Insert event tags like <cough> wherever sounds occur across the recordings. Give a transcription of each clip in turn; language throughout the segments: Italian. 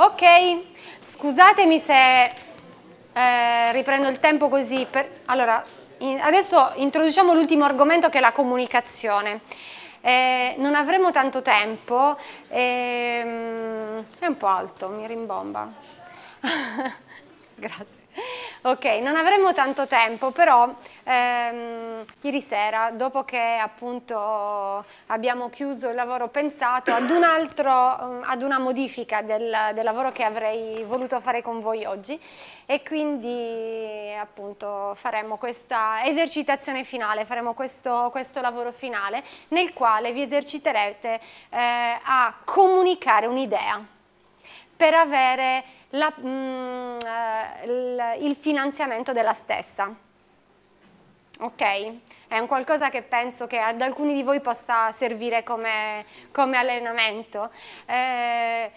Ok, scusatemi se eh, riprendo il tempo così. Per... Allora, in... adesso introduciamo l'ultimo argomento che è la comunicazione. Eh, non avremo tanto tempo, ehm... è un po' alto, mi rimbomba. <laughs> Grazie. Ok, non avremo tanto tempo, però ehm, ieri sera, dopo che appunto abbiamo chiuso il lavoro pensato ad, un altro, ehm, ad una modifica del, del lavoro che avrei voluto fare con voi oggi e quindi appunto faremo questa esercitazione finale, faremo questo, questo lavoro finale nel quale vi eserciterete eh, a comunicare un'idea per avere la, mh, mm, eh, il finanziamento della stessa ok? È un qualcosa che penso che ad alcuni di voi possa servire come, come allenamento. Eh,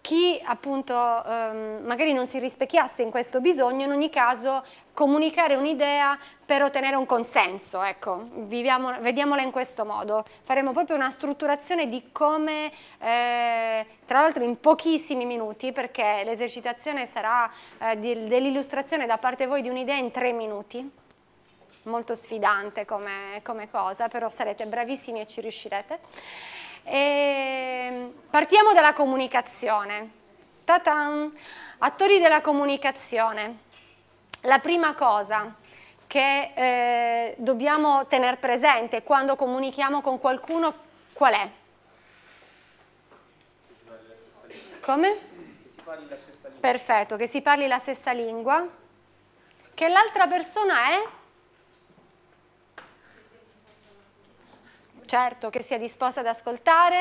chi appunto ehm, magari non si rispecchiasse in questo bisogno, in ogni caso comunicare un'idea per ottenere un consenso, ecco, Viviamo, vediamola in questo modo. Faremo proprio una strutturazione di come, eh, tra l'altro in pochissimi minuti, perché l'esercitazione sarà eh, dell'illustrazione da parte voi di un'idea in tre minuti, molto sfidante come, come cosa, però sarete bravissimi e ci riuscirete. E partiamo dalla comunicazione. Ta-tan! Attori della comunicazione. La prima cosa che eh, dobbiamo tenere presente quando comunichiamo con qualcuno qual è? Come? Che Perfetto, che si parli la stessa lingua. Che l'altra persona è certo, che sia disposta ad ascoltare?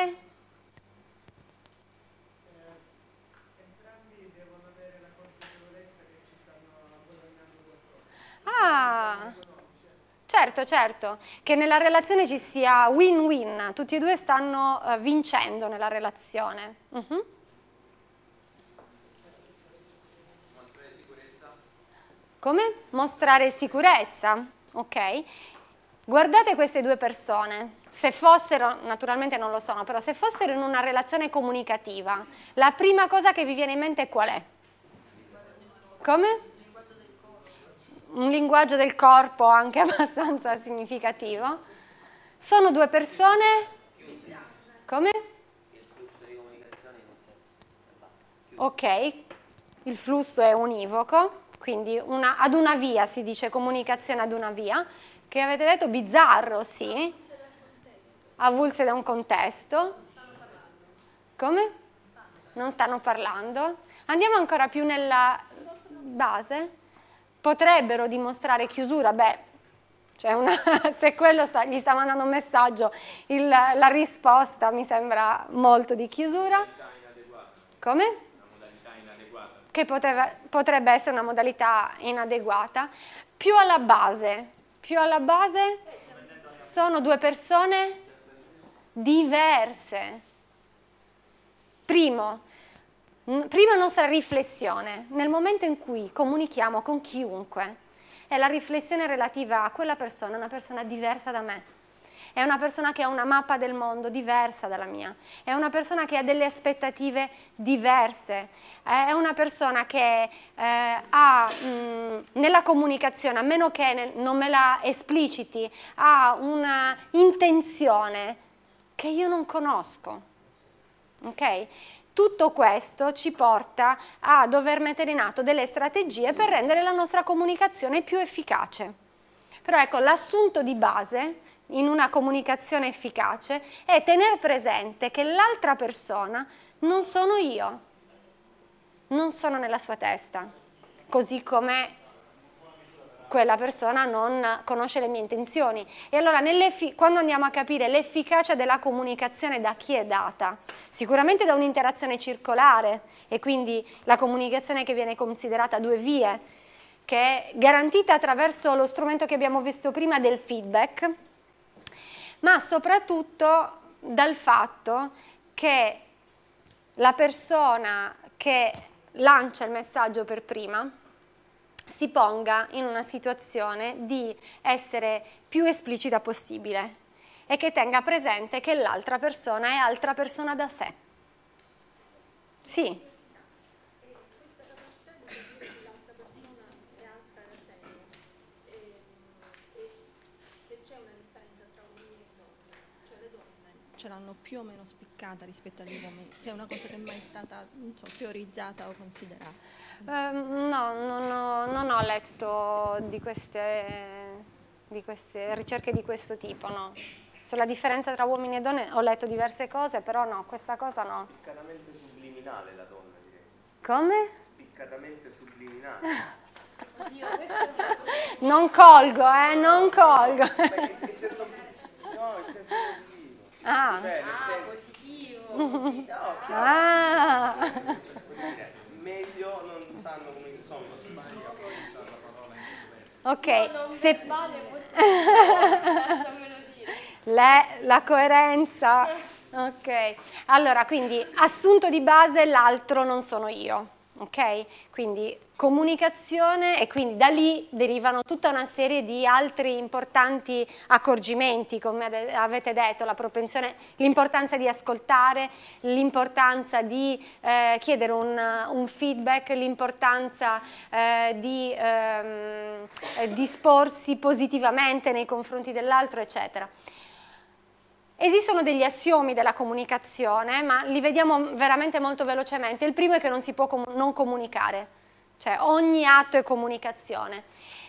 Entrambi devono avere la consapevolezza che ci stanno guadagnando qualcosa. Ah! Certo, certo, che nella relazione ci sia win-win, tutti e due stanno uh, vincendo nella relazione. Uh mhm. -huh. Mostrare sicurezza. Come? Mostrare sicurezza, ok. Guardate queste due persone, se fossero, naturalmente non lo sono, però se fossero in una relazione comunicativa, la prima cosa che vi viene in mente qual è? Come? Un linguaggio del corpo anche <laughs> abbastanza significativo. Sono due persone... Come? Ok, il flusso è univoco, quindi una, ad una via si dice comunicazione ad una via, che avete detto? Bizzarro, sì. Avulse da un contesto. Come? Non stanno parlando. Andiamo ancora più nella base. Potrebbero dimostrare chiusura, beh, cioè una, <laughs> se quello sta, gli sta mandando un messaggio, il, la risposta mi sembra molto di chiusura. Come? Che poteva, potrebbe essere una modalità inadeguata. Più alla base, più alla base sono due persone diverse. Primo, prima nostra riflessione, nel momento in cui comunichiamo con chiunque, è la riflessione relativa a quella persona, una persona diversa da me è una persona che ha una mappa del mondo diversa dalla mia, è una persona che ha delle aspettative diverse, è una persona che eh, ha mh, mm, nella comunicazione, a meno che nel, non me la espliciti, ha una intenzione che io non conosco. Ok? Tutto questo ci porta a dover mettere in atto delle strategie per rendere la nostra comunicazione più efficace. Però ecco, l'assunto di base in una comunicazione efficace è tenere presente che l'altra persona non sono io, non sono nella sua testa, così come quella persona non conosce le mie intenzioni. E allora quando andiamo a capire l'efficacia della comunicazione da chi è data? Sicuramente da un'interazione circolare e quindi la comunicazione che viene considerata due vie, che è garantita attraverso lo strumento che abbiamo visto prima del feedback, ma soprattutto dal fatto che la persona che lancia il messaggio per prima si ponga in una situazione di essere più esplicita possibile e che tenga presente che l'altra persona è altra persona da sé. Sì, ce l'hanno più o meno spiccata rispetto agli uomini? Se è una cosa che è mai stata so, teorizzata o considerata? Eh, no, non ho, non ho, letto di queste, di queste ricerche di questo tipo, no. Sulla differenza tra uomini e donne ho letto diverse cose, però no, questa cosa no. Spiccatamente subliminale la donna, direi. Come? Spiccatamente subliminale. Oddio, <laughs> non colgo, eh, non colgo. Beh, in senso, no, in senso Ah, bello, ah positivo. <laughs> no, ah. Meglio non sanno come insomma, sbaglia Ok, no, non se... verbale, <laughs> lasciamelo dire. Le, la coerenza. Ok, allora quindi assunto di base l'altro non sono io ok? Quindi comunicazione e quindi da lì derivano tutta una serie di altri importanti accorgimenti, come avete detto, l'importanza di ascoltare, l'importanza di eh, chiedere un, un feedback, l'importanza eh, di ehm, eh, disporsi positivamente nei confronti dell'altro, eccetera. Esistono degli assiomi della comunicazione, ma li vediamo veramente molto velocemente. Il primo è che non si può com non comunicare, cioè ogni atto è comunicazione.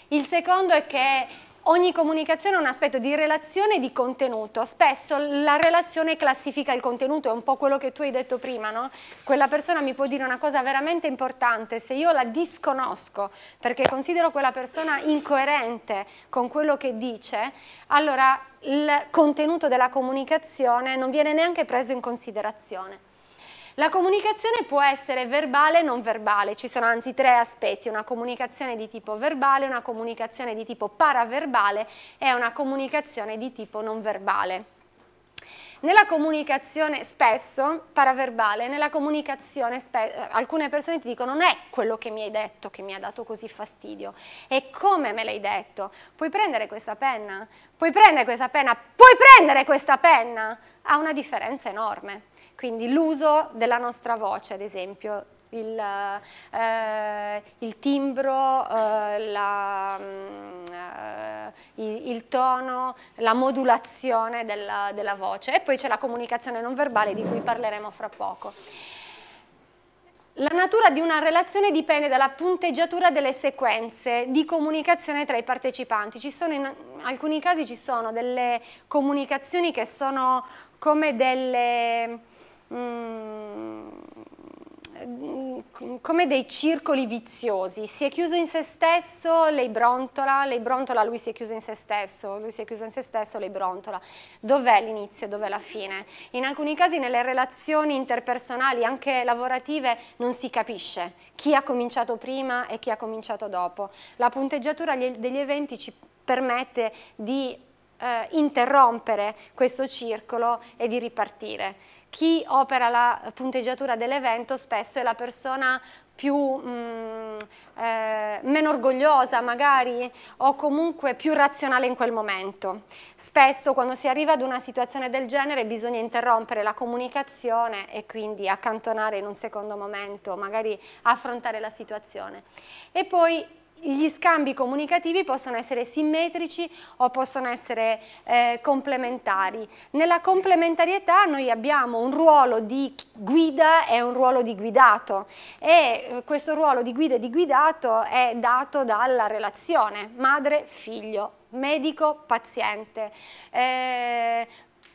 Il secondo è che Ogni comunicazione ha un aspetto di relazione e di contenuto. Spesso la relazione classifica il contenuto, è un po' quello che tu hai detto prima, no? Quella persona mi può dire una cosa veramente importante, se io la disconosco perché considero quella persona incoerente con quello che dice, allora il contenuto della comunicazione non viene neanche preso in considerazione. La comunicazione può essere verbale e non verbale, ci sono anzi tre aspetti, una comunicazione di tipo verbale, una comunicazione di tipo paraverbale e una comunicazione di tipo non verbale. Nella comunicazione spesso, paraverbale, nella comunicazione alcune persone ti dicono non è quello che mi hai detto che mi ha dato così fastidio, è come me l'hai detto. Puoi prendere questa penna? Puoi prendere questa penna? Puoi prendere questa penna? Ha una differenza enorme quindi l'uso della nostra voce ad esempio, il, eh, il timbro, eh, la, mm, eh, il, il, tono, la modulazione della, della voce e poi c'è la comunicazione non verbale di cui parleremo fra poco. La natura di una relazione dipende dalla punteggiatura delle sequenze di comunicazione tra i partecipanti. in alcuni casi ci sono delle comunicazioni che sono come delle Mm, come dei circoli viziosi, si è chiuso in se stesso, lei brontola, lei brontola, lui si è chiuso in se stesso, lui si è chiuso in se stesso, lei brontola. Dov'è l'inizio, dov'è la fine? In alcuni casi nelle relazioni interpersonali, anche lavorative, non si capisce chi ha cominciato prima e chi ha cominciato dopo. La punteggiatura degli eventi ci permette di eh, interrompere questo circolo e di ripartire chi opera la punteggiatura dell'evento spesso è la persona più, mh, mm, eh, meno orgogliosa magari o comunque più razionale in quel momento. Spesso quando si arriva ad una situazione del genere bisogna interrompere la comunicazione e quindi accantonare in un secondo momento, magari affrontare la situazione. E poi gli scambi comunicativi possono essere simmetrici o possono essere eh, complementari. Nella complementarietà noi abbiamo un ruolo di guida e un ruolo di guidato e eh, questo ruolo di guida e di guidato è dato dalla relazione madre-figlio, medico-paziente. Eh,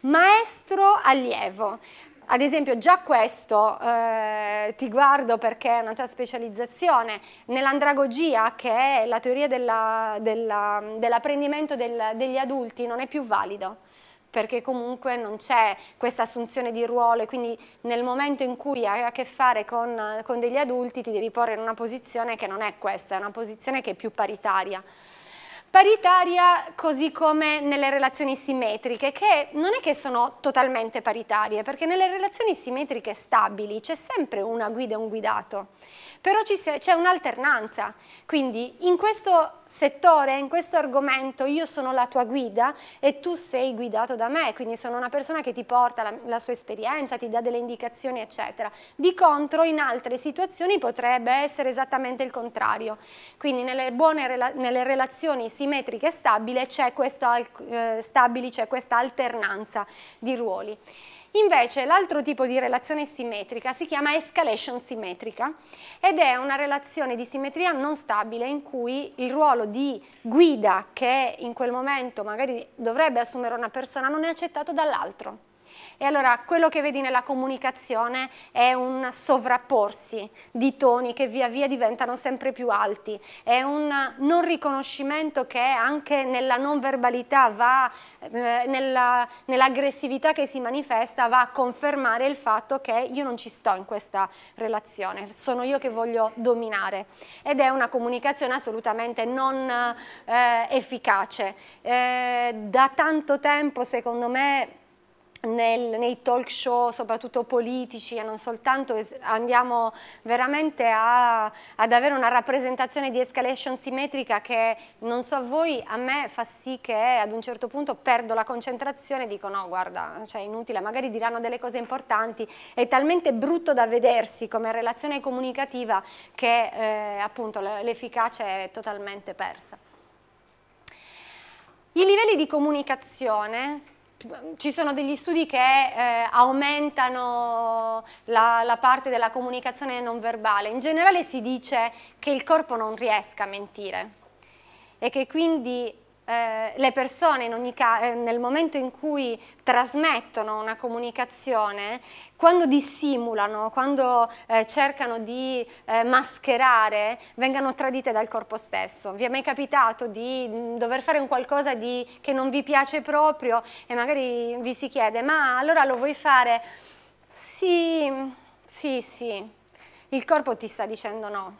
maestro-allievo. Ad esempio già questo, eh, ti guardo perché è una tua specializzazione, nell'andragogia che è la teoria dell'apprendimento del, degli adulti non è più valido perché comunque non c'è questa assunzione di ruolo e quindi nel momento in cui hai a che fare con, con degli adulti ti devi porre in una posizione che non è questa, è una posizione che è più paritaria. Paritaria così come nelle relazioni simmetriche, che non è che sono totalmente paritarie, perché nelle relazioni simmetriche stabili c'è sempre una guida e un guidato, però c'è un'alternanza, quindi in questo settore, in questo argomento io sono la tua guida e tu sei guidato da me, quindi sono una persona che ti porta la, la sua esperienza, ti dà delle indicazioni, eccetera. Di contro, in altre situazioni potrebbe essere esattamente il contrario. Quindi nelle buone rela nelle relazioni simmetriche e stabili c'è questa, eh, stabili c'è questa alternanza di ruoli. Invece l'altro tipo di relazione simmetrica si chiama escalation simmetrica ed è una relazione di simmetria non stabile in cui il ruolo di guida che in quel momento magari dovrebbe assumere una persona non è accettato dall'altro. E allora quello che vedi nella comunicazione è un sovrapporsi di toni che via via diventano sempre più alti, è un non riconoscimento che anche nella non verbalità va, eh, nell'aggressività che si manifesta va a confermare il fatto che io non ci sto in questa relazione, sono io che voglio dominare ed è una comunicazione assolutamente non eh, efficace. Eh, da tanto tempo secondo me nel, nei talk show, soprattutto politici e non soltanto, andiamo veramente a, ad avere una rappresentazione di escalation simmetrica che non so a voi, a me fa sì che ad un certo punto perdo la concentrazione e dico no guarda, cioè è inutile, magari diranno delle cose importanti, è talmente brutto da vedersi come relazione comunicativa che eh, appunto l'efficacia è totalmente persa. I livelli di comunicazione ci sono degli studi che eh, aumentano la, la, parte della comunicazione non verbale. In generale si dice che il corpo non riesca a mentire e che quindi eh, le persone eh, nel momento in cui trasmettono una comunicazione, quando dissimulano, quando eh, cercano di eh, mascherare, vengano tradite dal corpo stesso. Vi è mai capitato di mm, dover fare un qualcosa di, che non vi piace proprio e magari vi si chiede ma allora lo vuoi fare? Sì, sì, sì. Il corpo ti sta dicendo no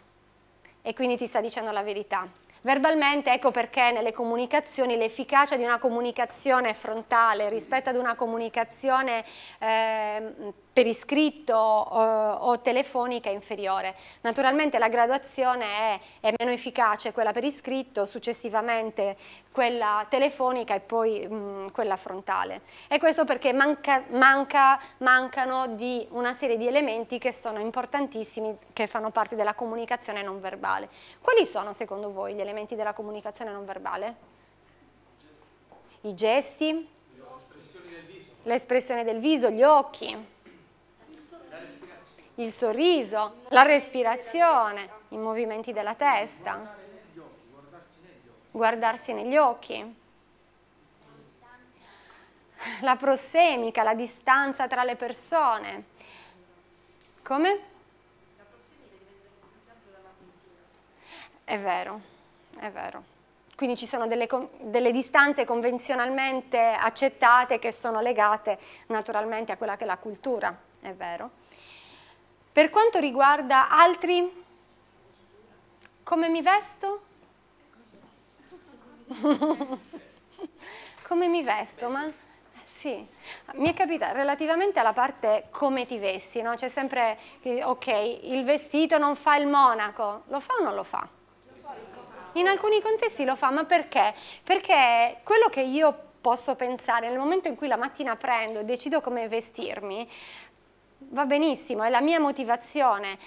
e quindi ti sta dicendo la verità verbalmente, ecco perché nelle comunicazioni l'efficacia di una comunicazione frontale rispetto ad una comunicazione eh, per iscritto eh, o, o telefonica è inferiore. Naturalmente la graduazione è, è, meno efficace quella per iscritto, successivamente quella telefonica e poi mh, mm, quella frontale. E questo perché manca, manca, mancano di una serie di elementi che sono importantissimi, che fanno parte della comunicazione non verbale. Quali sono secondo voi gli elementi della comunicazione non verbale? I gesti, l'espressione del viso, gli occhi il sorriso, la respirazione, i movimenti della testa, guardarsi negli occhi, la prossemica, la distanza tra le persone. Come? È vero, è vero. Quindi ci sono delle, delle, distanze convenzionalmente accettate che sono legate naturalmente a quella che è la cultura, è vero. Per quanto riguarda altri, come mi vesto? <laughs> come mi vesto? Ma sì, mi è capitato relativamente alla parte come ti vesti, no? C'è sempre, eh, ok, il vestito non fa il monaco, lo fa o non lo fa? In alcuni contesti lo fa, ma perché? Perché quello che io posso pensare nel momento in cui la mattina prendo e decido come vestirmi, va benissimo, è la mia motivazione.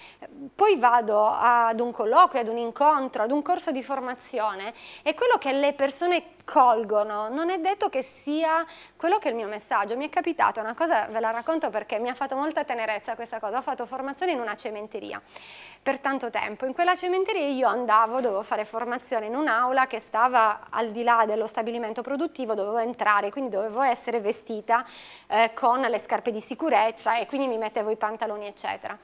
Poi vado ad un colloquio, ad un incontro, ad un corso di formazione e quello che le persone colgono. Non è detto che sia quello che è il mio messaggio. Mi è capitato una cosa, ve la racconto perché mi ha fatto molta tenerezza questa cosa. Ho fatto formazione in una cementeria per tanto tempo. In quella cementeria io andavo, dovevo fare formazione in un'aula che stava al di là dello stabilimento produttivo, dovevo entrare, quindi dovevo essere vestita eh, con le scarpe di sicurezza e quindi mi mettevo i pantaloni, eccetera.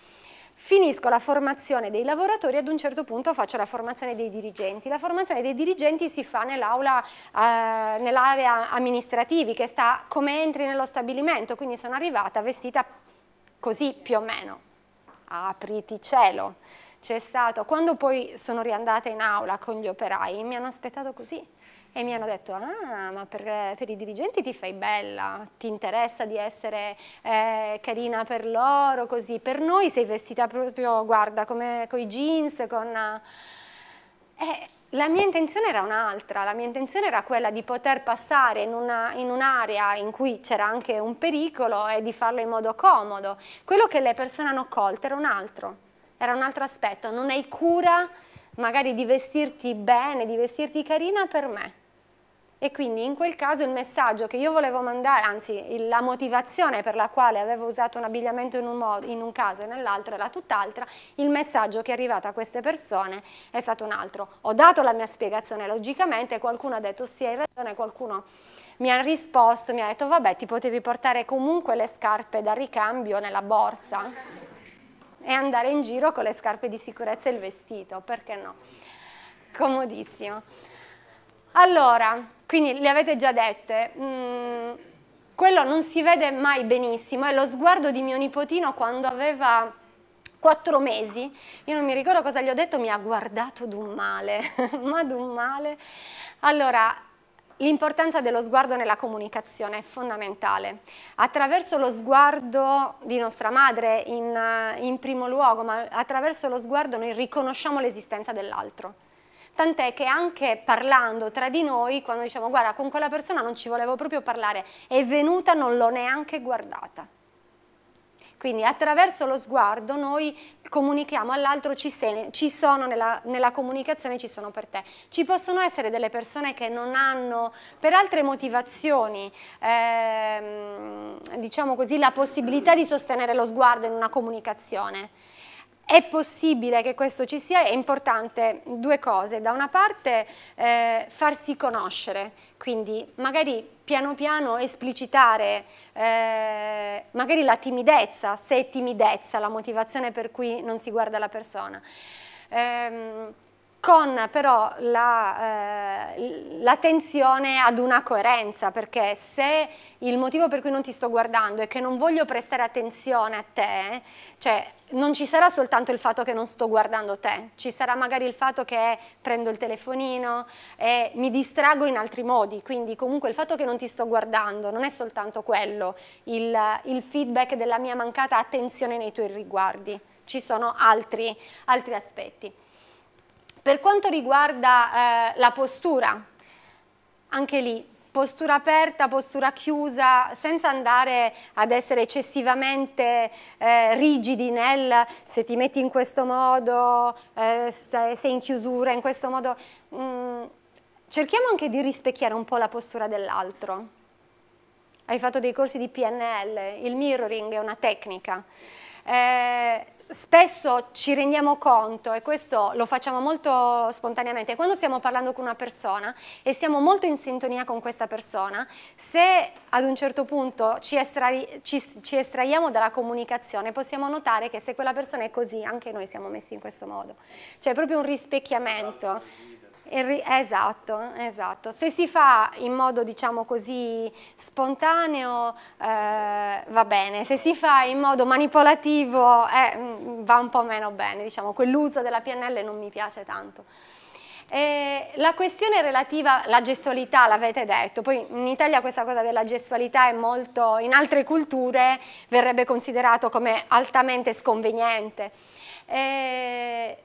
Finisco la formazione dei lavoratori, ad un certo punto faccio la formazione dei dirigenti. La formazione dei dirigenti si fa eh, nell'area eh, nell amministrativi, che sta come entri nello stabilimento, quindi sono arrivata vestita così più o meno. Apriti cielo. C'è stato, quando poi sono riandata in aula con gli operai, mi hanno aspettato così e mi hanno detto ah ma per, per i dirigenti ti fai bella, ti interessa di essere eh, carina per loro così, per noi sei vestita proprio guarda come con i jeans, con... Eh, la mia intenzione era un'altra, la mia intenzione era quella di poter passare in, un'area in, un in cui c'era anche un pericolo e di farlo in modo comodo. Quello che le persone hanno colto era un altro, era un altro aspetto, non hai cura magari di vestirti bene, di vestirti carina per me e quindi in quel caso il messaggio che io volevo mandare, anzi la motivazione per la quale avevo usato un abbigliamento in un, modo, in un caso e nell'altro era tutt'altra, il messaggio che è arrivato a queste persone è stato un altro. Ho dato la mia spiegazione logicamente, qualcuno ha detto sì hai ragione, qualcuno mi ha risposto, mi ha detto vabbè ti potevi portare comunque le scarpe da ricambio nella borsa e andare in giro con le scarpe di sicurezza e il vestito, perché no? Comodissimo. Allora, quindi le avete già dette. Mm, quello non si vede mai benissimo, è lo sguardo di mio nipotino quando aveva quattro mesi, io non mi ricordo cosa gli ho detto, mi ha guardato d'un male, <laughs> ma d'un male. Allora, l'importanza dello sguardo nella comunicazione è fondamentale. Attraverso lo sguardo di nostra madre in, in primo luogo, ma attraverso lo sguardo noi riconosciamo l'esistenza dell'altro tant'è che anche parlando tra di noi, quando diciamo guarda con quella persona non ci volevo proprio parlare, è venuta, non l'ho neanche guardata. Quindi attraverso lo sguardo noi comunichiamo all'altro, ci, ci, sono nella, nella, comunicazione, ci sono per te. Ci possono essere delle persone che non hanno, per altre motivazioni, ehm, diciamo così, la possibilità di sostenere lo sguardo in una comunicazione è possibile che questo ci sia, è importante due cose, da una parte eh, farsi conoscere, quindi magari piano piano esplicitare eh, magari la timidezza, se è timidezza la motivazione per cui non si guarda la persona. Eh, con però l'attenzione la, eh, ad una coerenza, perché se il motivo per cui non ti sto guardando è che non voglio prestare attenzione a te, cioè non ci sarà soltanto il fatto che non sto guardando te, ci sarà magari il fatto che prendo il telefonino e mi distrago in altri modi, quindi comunque il fatto che non ti sto guardando non è soltanto quello, il, il feedback della mia mancata attenzione nei tuoi riguardi, ci sono altri, altri aspetti. Per quanto riguarda eh, la postura, anche lì postura aperta, postura chiusa, senza andare ad essere eccessivamente eh, rigidi nel se ti metti in questo modo, eh, se sei in chiusura in questo modo. Mm, cerchiamo anche di rispecchiare un po' la postura dell'altro. Hai fatto dei corsi di PNL, il mirroring è una tecnica. Eh, spesso ci rendiamo conto, e questo lo facciamo molto spontaneamente, quando stiamo parlando con una persona e siamo molto in sintonia con questa persona, se ad un certo punto ci, estra ci, ci estraiamo dalla comunicazione, possiamo notare che se quella persona è così, anche noi siamo messi in questo modo. Cioè è proprio un rispecchiamento. Esatto, Esatto, esatto. Se si fa in modo diciamo così spontaneo eh, va bene, se si fa in modo manipolativo eh, mm, va un po' meno bene, diciamo quell'uso della PNL non mi piace tanto. Eh, la questione relativa alla gestualità l'avete detto, poi in Italia questa cosa della gestualità è molto, in altre culture verrebbe considerato come altamente sconveniente. Eh,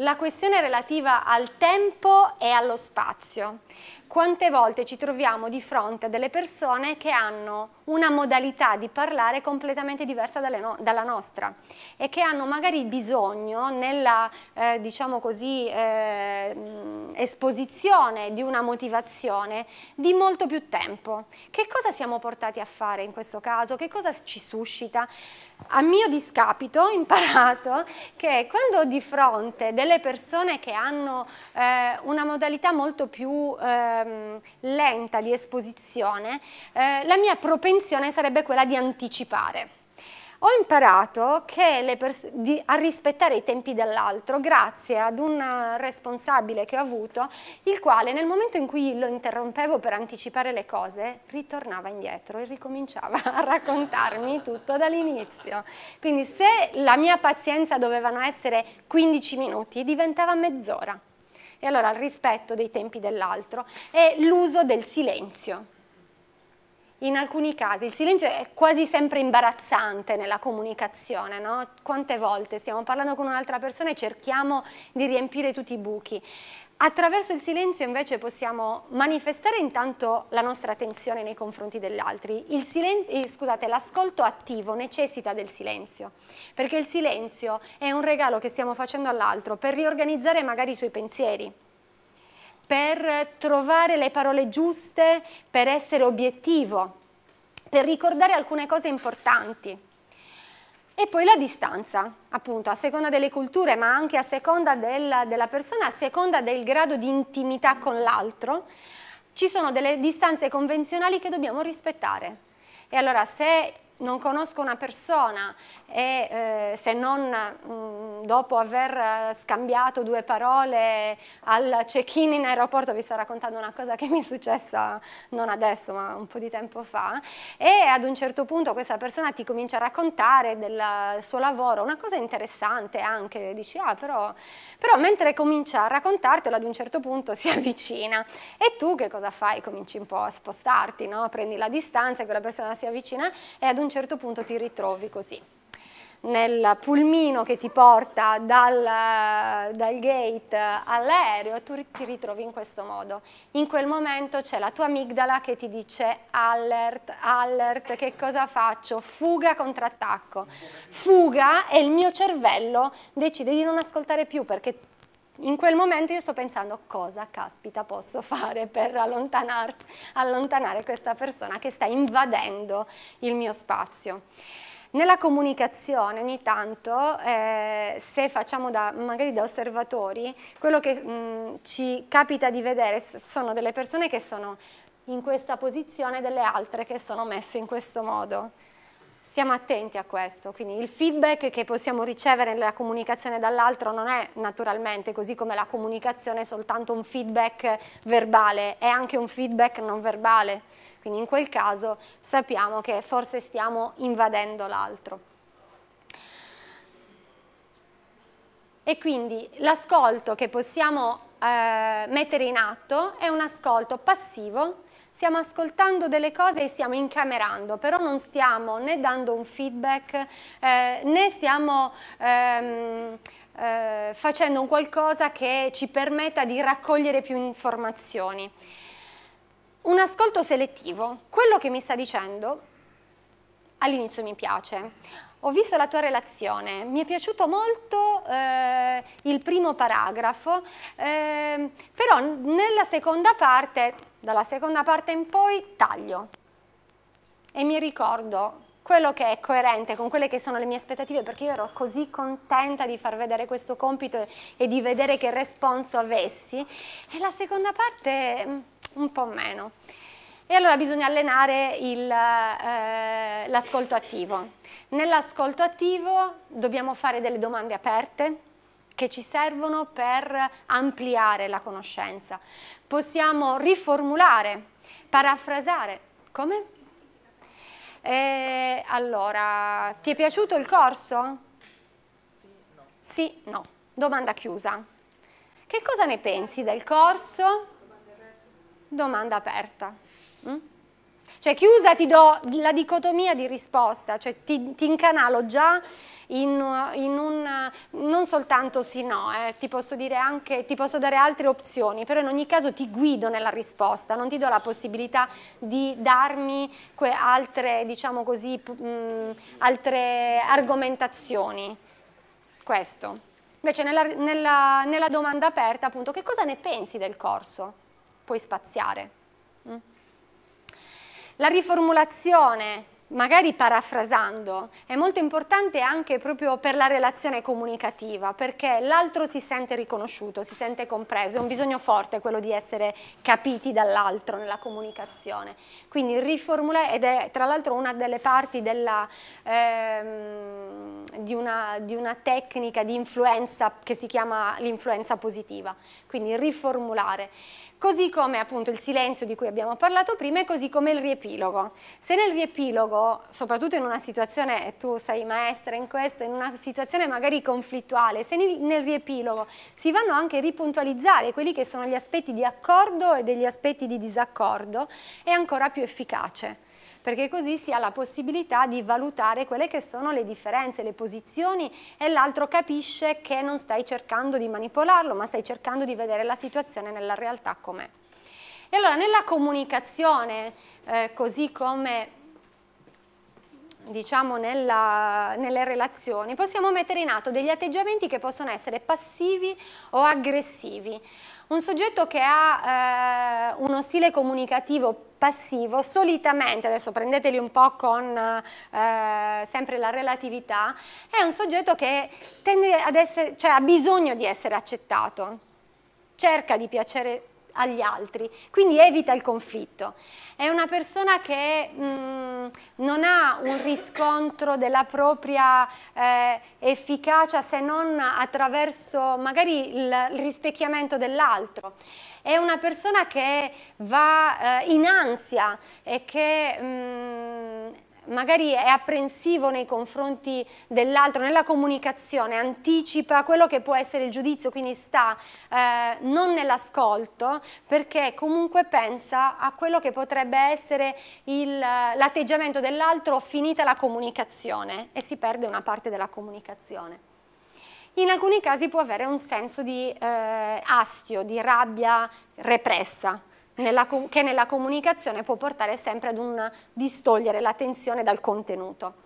la questione relativa al tempo e allo spazio quante volte ci troviamo di fronte a delle persone che hanno una modalità di parlare completamente diversa no dalla nostra e che hanno magari bisogno nella eh, diciamo così, eh, esposizione di una motivazione di molto più tempo. Che cosa siamo portati a fare in questo caso? Che cosa ci suscita? A mio discapito ho imparato che quando ho di fronte delle persone che hanno eh, una modalità molto più... Eh, ehm, lenta di esposizione, eh, la mia propensione sarebbe quella di anticipare. Ho imparato di, a rispettare i tempi dell'altro grazie ad un responsabile che ho avuto, il quale nel momento in cui lo interrompevo per anticipare le cose, ritornava indietro e ricominciava <laughs> a raccontarmi tutto dall'inizio. Quindi se la mia pazienza dovevano essere 15 minuti, diventava mezz'ora e allora il rispetto dei tempi dell'altro e l'uso del silenzio. In alcuni casi il silenzio è quasi sempre imbarazzante nella comunicazione, no? Quante volte stiamo parlando con un'altra persona e cerchiamo di riempire tutti i buchi. Attraverso il silenzio invece possiamo manifestare intanto la nostra attenzione nei confronti degli altri. Eh, l'ascolto attivo necessita del silenzio, perché il silenzio è un regalo che stiamo facendo all'altro per riorganizzare magari i suoi pensieri, per trovare le parole giuste, per essere obiettivo, per ricordare alcune cose importanti. E poi la distanza, appunto, a seconda delle culture, ma anche a seconda del, della persona, a seconda del grado di intimità con l'altro, ci sono delle distanze convenzionali che dobbiamo rispettare. E allora se non conosco una persona e eh, se non mh, mm, dopo aver eh, scambiato due parole al check-in in aeroporto, vi sto raccontando una cosa che mi è successa non adesso ma un po' di tempo fa, e ad un certo punto questa persona ti comincia a raccontare del suo lavoro, una cosa interessante anche, dici ah però, però mentre comincia a raccontartelo ad un certo punto si <laughs> avvicina e tu che cosa fai? Cominci un po' a spostarti, no? prendi la distanza e quella persona si avvicina e ad un un certo punto ti ritrovi così nel pulmino che ti porta dal, dal gate all'aereo, tu ti ritrovi in questo modo. In quel momento c'è la tua amigdala che ti dice alert, alert, che cosa faccio? Fuga, contrattacco. Fuga e il mio cervello decide di non ascoltare più perché in quel momento io sto pensando cosa caspita posso fare per allontanare questa persona che sta invadendo il mio spazio. Nella comunicazione ogni tanto, eh, se facciamo da, magari da osservatori, quello che mh, mm, ci capita di vedere sono delle persone che sono in questa posizione e delle altre che sono messe in questo modo stiamo attenti a questo, quindi il feedback che possiamo ricevere nella comunicazione dall'altro non è naturalmente, così come la comunicazione, è soltanto un feedback verbale, è anche un feedback non verbale, quindi in quel caso sappiamo che forse stiamo invadendo l'altro. E quindi l'ascolto che possiamo eh, mettere in atto è un ascolto passivo stiamo ascoltando delle cose e stiamo incamerando, però non stiamo né dando un feedback eh, né stiamo ehm, eh, facendo un qualcosa che ci permetta di raccogliere più informazioni. Un ascolto selettivo, quello che mi sta dicendo all'inizio mi piace, ho visto la tua relazione, mi è piaciuto molto eh, il primo paragrafo, eh, però nella seconda parte dalla seconda parte in poi taglio e mi ricordo quello che è coerente con quelle che sono le mie aspettative, perché io ero così contenta di far vedere questo compito e di vedere che responso avessi, e la seconda parte mm, un po' meno. E allora bisogna allenare eh, l'ascolto eh, attivo. Nell'ascolto attivo dobbiamo fare delle domande aperte, che ci servono per ampliare la conoscenza. Possiamo riformulare, parafrasare. Come? E eh, allora, ti è piaciuto il corso? Sì, no. Domanda chiusa. Che cosa ne pensi del corso? Domanda aperta. Mm? Cioè chiusa ti do la dicotomia di risposta, cioè ti, ti incanalo già in, in un, non soltanto sì no, eh, ti posso dire anche, ti posso dare altre opzioni, però in ogni caso ti guido nella risposta, non ti do la possibilità di darmi altre, diciamo così, mh, mm, altre argomentazioni. Questo. Invece nella, nella, nella, domanda aperta, appunto, che cosa ne pensi del corso? Puoi spaziare. Mm? La riformulazione magari parafrasando, è molto importante anche proprio per la relazione comunicativa, perché l'altro si sente riconosciuto, si sente compreso, è un bisogno forte quello di essere capiti dall'altro nella comunicazione. Quindi riformulare, ed è tra l'altro una delle parti della, ehm, di, una, di una tecnica di influenza che si chiama l'influenza positiva, quindi riformulare così come appunto il silenzio di cui abbiamo parlato prima e così come il riepilogo. Se nel riepilogo, soprattutto in una situazione, e tu sei maestra in questo, in una situazione magari conflittuale, se nel riepilogo si vanno anche a ripuntualizzare quelli che sono gli aspetti di accordo e degli aspetti di disaccordo, è ancora più efficace perché così si ha la possibilità di valutare quelle che sono le differenze, le posizioni e l'altro capisce che non stai cercando di manipolarlo, ma stai cercando di vedere la situazione nella realtà com'è. E allora nella comunicazione, eh, così come diciamo nella, nelle relazioni, possiamo mettere in atto degli atteggiamenti che possono essere passivi o aggressivi. Un soggetto che ha eh, uno stile comunicativo passivo, solitamente, adesso prendeteli un po' con eh, sempre la relatività, è un soggetto che essere, cioè, ha bisogno di essere accettato, cerca di piacere agli altri, quindi evita il conflitto. È una persona che mh, mm, non ha un riscontro della propria eh, efficacia se non attraverso magari il rispecchiamento dell'altro è una persona che va eh, in ansia e che... Mh, mm, magari è apprensivo nei confronti dell'altro, nella comunicazione, anticipa quello che può essere il giudizio, quindi sta eh, non nell'ascolto perché comunque pensa a quello che potrebbe essere l'atteggiamento dell'altro finita la comunicazione e si perde una parte della comunicazione in alcuni casi può avere un senso di eh, astio, di rabbia repressa, nella che nella comunicazione può portare sempre ad un distogliere l'attenzione dal contenuto.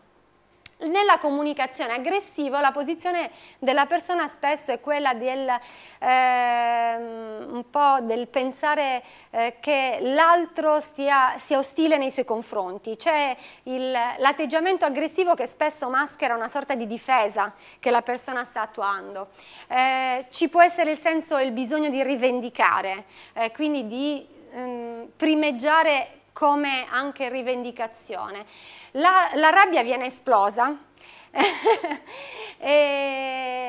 Nella comunicazione aggressiva la posizione della persona spesso è quella del, eh, del pensare eh, che l'altro sia, sia, ostile nei suoi confronti. C'è l'atteggiamento aggressivo che spesso maschera una sorta di difesa che la persona sta attuando. Eh, ci può essere il senso e il bisogno di rivendicare, eh, quindi di ehm, primeggiare come anche rivendicazione la, la rabbia viene esplosa. <laughs> e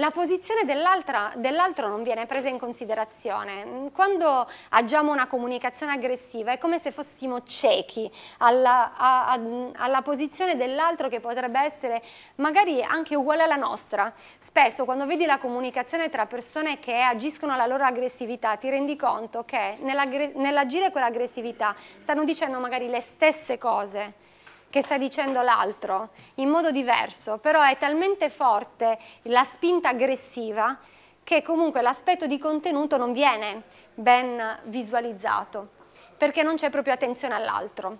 la posizione dell'altro non viene presa in considerazione. Quando agiamo una comunicazione aggressiva è come se fossimo ciechi alla, a, a, alla posizione dell'altro che potrebbe essere magari anche uguale alla nostra. Spesso quando vedi la comunicazione tra persone che agiscono alla loro aggressività ti rendi conto che nell'agire nell quell'aggressività stanno dicendo magari le stesse cose che sta dicendo l'altro in modo diverso, però è talmente forte la spinta aggressiva che comunque l'aspetto di contenuto non viene ben visualizzato perché non c'è proprio attenzione all'altro.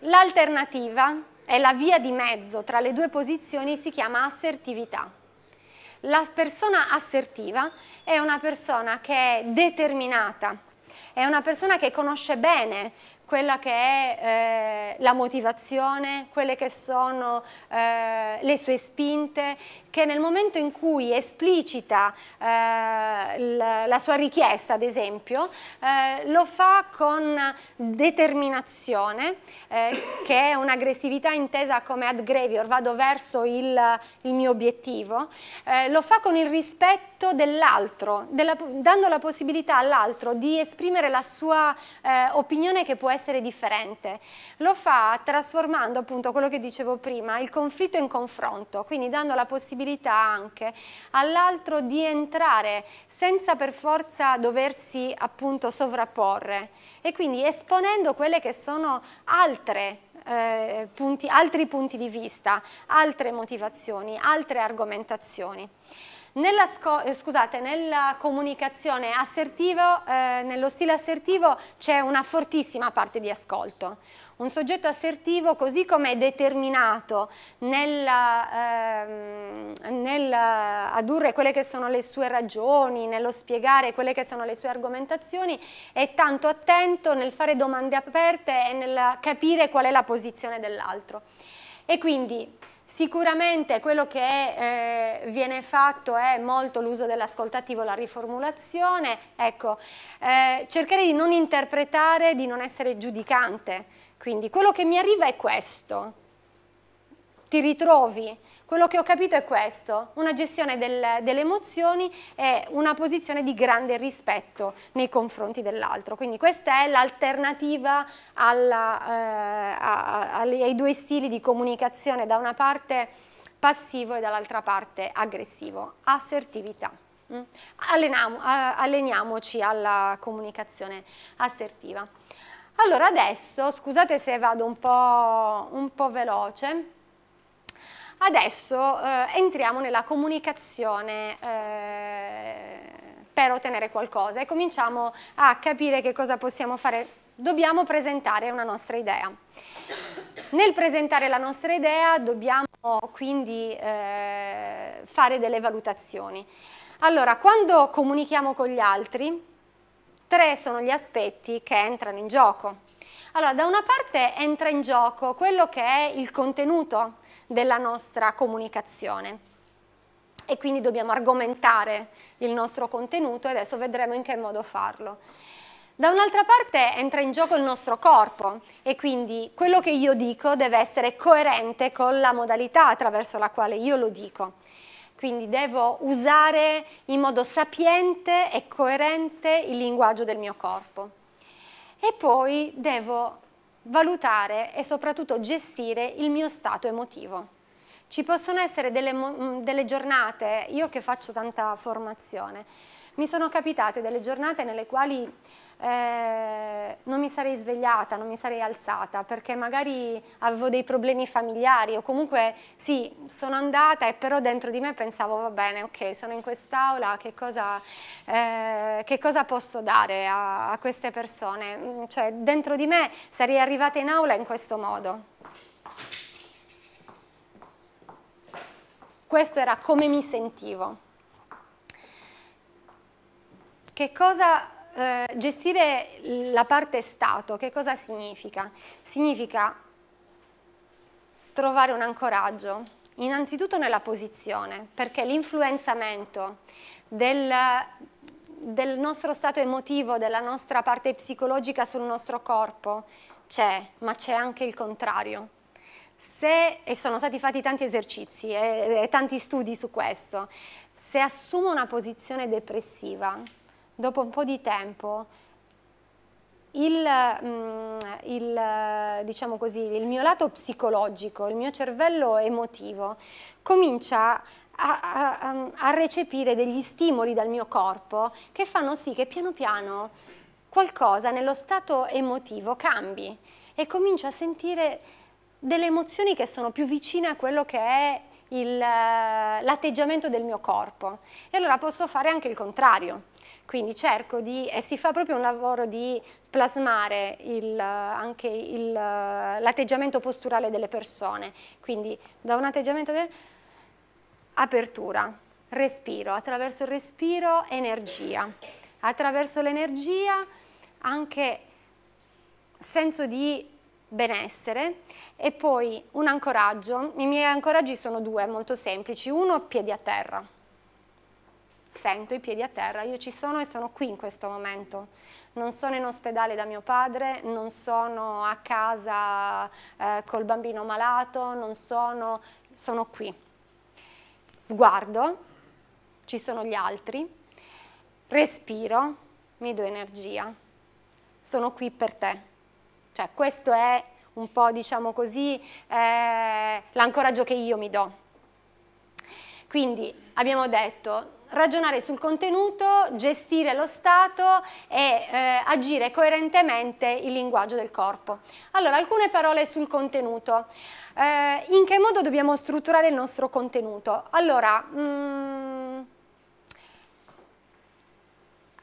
L'alternativa è la via di mezzo tra le due posizioni si chiama assertività. La persona assertiva è una persona che è determinata, è una persona che conosce bene quella che è eh, la motivazione, quelle che sono eh, le sue spinte che nel momento in cui esplicita eh, la sua richiesta, ad esempio, eh, lo fa con determinazione, eh, che è un'aggressività intesa come ad grevior, vado verso il, il mio obiettivo, eh, lo fa con il rispetto dell'altro, della, dando la possibilità all'altro di esprimere la sua eh, opinione che può essere differente. Lo fa trasformando appunto quello che dicevo prima, il conflitto in confronto, quindi dando la possibilità possibilità anche all'altro di entrare senza per forza doversi appunto sovrapporre e quindi esponendo quelle che sono altre eh, punti, altri punti di vista, altre motivazioni, altre argomentazioni. Nella, eh, scusate, nella comunicazione assertivo, eh, nello stile assertivo c'è una fortissima parte di ascolto. Un soggetto assertivo così come è determinato nel, ehm, nel eh, addurre quelle che sono le sue ragioni, nello spiegare quelle che sono le sue argomentazioni, è tanto attento nel fare domande aperte e nel capire qual è la posizione dell'altro. E quindi sicuramente quello che eh, viene fatto è molto l'uso dell'ascoltativo, la riformulazione, ecco, eh, cercare di non interpretare, di non essere giudicante, quindi quello che mi arriva è questo, ti ritrovi. Quello che ho capito è questo, una gestione del, delle emozioni e una posizione di grande rispetto nei confronti dell'altro. Quindi questa è l'alternativa eh, ai due stili di comunicazione, da una parte passivo e dall'altra parte aggressivo, assertività. Mm. Alleniamo, eh, alleniamoci alla comunicazione assertiva. Allora adesso, scusate se vado un po', un po veloce, adesso eh, entriamo nella comunicazione eh, per ottenere qualcosa e cominciamo a capire che cosa possiamo fare. Dobbiamo presentare una nostra idea. Nel presentare la nostra idea dobbiamo quindi eh, fare delle valutazioni. Allora, quando comunichiamo con gli altri, tre sono gli aspetti che entrano in gioco. Allora, da una parte entra in gioco quello che è il contenuto della nostra comunicazione e quindi dobbiamo argomentare il nostro contenuto e adesso vedremo in che modo farlo. Da un'altra parte entra in gioco il nostro corpo e quindi quello che io dico deve essere coerente con la modalità attraverso la quale io lo dico quindi devo usare in modo sapiente e coerente il linguaggio del mio corpo. E poi devo valutare e soprattutto gestire il mio stato emotivo. Ci possono essere delle, mm, delle giornate, io che faccio tanta formazione, mi sono capitate delle giornate nelle quali eh, non mi sarei svegliata, non mi sarei alzata perché magari avevo dei problemi familiari o comunque sì, sono andata e però dentro di me pensavo va bene, ok, sono in quest'aula, che cosa, eh, che cosa posso dare a, a queste persone? Mm, cioè dentro di me sarei arrivata in aula in questo modo. Questo era come mi sentivo. Che cosa eh, gestire la parte stato, che cosa significa? Significa trovare un ancoraggio, innanzitutto nella posizione, perché l'influenzamento del, del nostro stato emotivo, della nostra parte psicologica sul nostro corpo c'è, ma c'è anche il contrario. Se, e sono stati fatti tanti esercizi e, e tanti studi su questo, se assumo una posizione depressiva, dopo un po' di tempo il, mm, il, diciamo così, il, mio lato psicologico, il mio cervello emotivo comincia a, a, a, recepire degli stimoli dal mio corpo che fanno sì che piano piano qualcosa nello stato emotivo cambi e comincio a sentire delle emozioni che sono più vicine a quello che è l'atteggiamento del mio corpo. E allora posso fare anche il contrario quindi cerco di, e si fa proprio un lavoro di plasmare il, anche l'atteggiamento posturale delle persone, quindi da un atteggiamento del, apertura, respiro, attraverso il respiro energia, attraverso l'energia anche senso di benessere e poi un ancoraggio, i miei ancoraggi sono due molto semplici, uno piedi a terra, sento i piedi a terra, io ci sono e sono qui in questo momento. Non sono in ospedale da mio padre, non sono a casa eh, col bambino malato, non sono, sono qui. Sguardo, ci sono gli altri, respiro, mi do energia, sono qui per te. Cioè questo è un po' diciamo così eh, l'ancoraggio che io mi do. Quindi abbiamo detto ragionare sul contenuto, gestire lo stato e eh, agire coerentemente il linguaggio del corpo. Allora, alcune parole sul contenuto. Eh, in che modo dobbiamo strutturare il nostro contenuto? Allora, mh,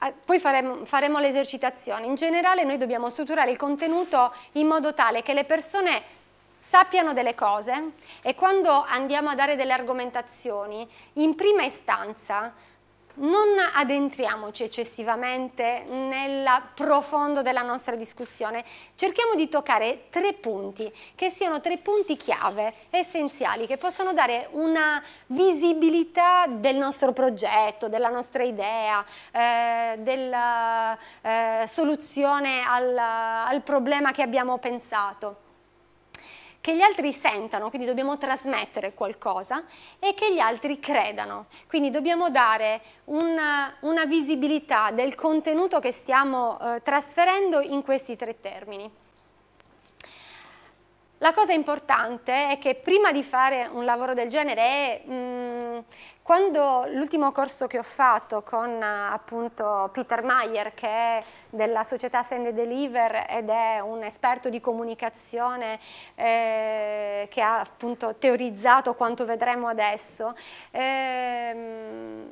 mm, poi faremo, faremo l'esercitazione. In generale noi dobbiamo strutturare il contenuto in modo tale che le persone sappiano delle cose e quando andiamo a dare delle argomentazioni, in prima istanza non adentriamoci eccessivamente nel profondo della nostra discussione, cerchiamo di toccare tre punti che siano tre punti chiave, essenziali, che possono dare una visibilità del nostro progetto, della nostra idea, eh, della eh, soluzione al, al problema che abbiamo pensato che gli altri sentano, quindi dobbiamo trasmettere qualcosa e che gli altri credano. Quindi dobbiamo dare una, una visibilità del contenuto che stiamo eh, trasferendo in questi tre termini. La cosa importante è che prima di fare un lavoro del genere è mh, mm, quando l'ultimo corso che ho fatto con eh, appunto Peter Mayer, che è della società Send Deliver ed è un esperto di comunicazione eh, che ha appunto teorizzato quanto vedremo adesso, eh,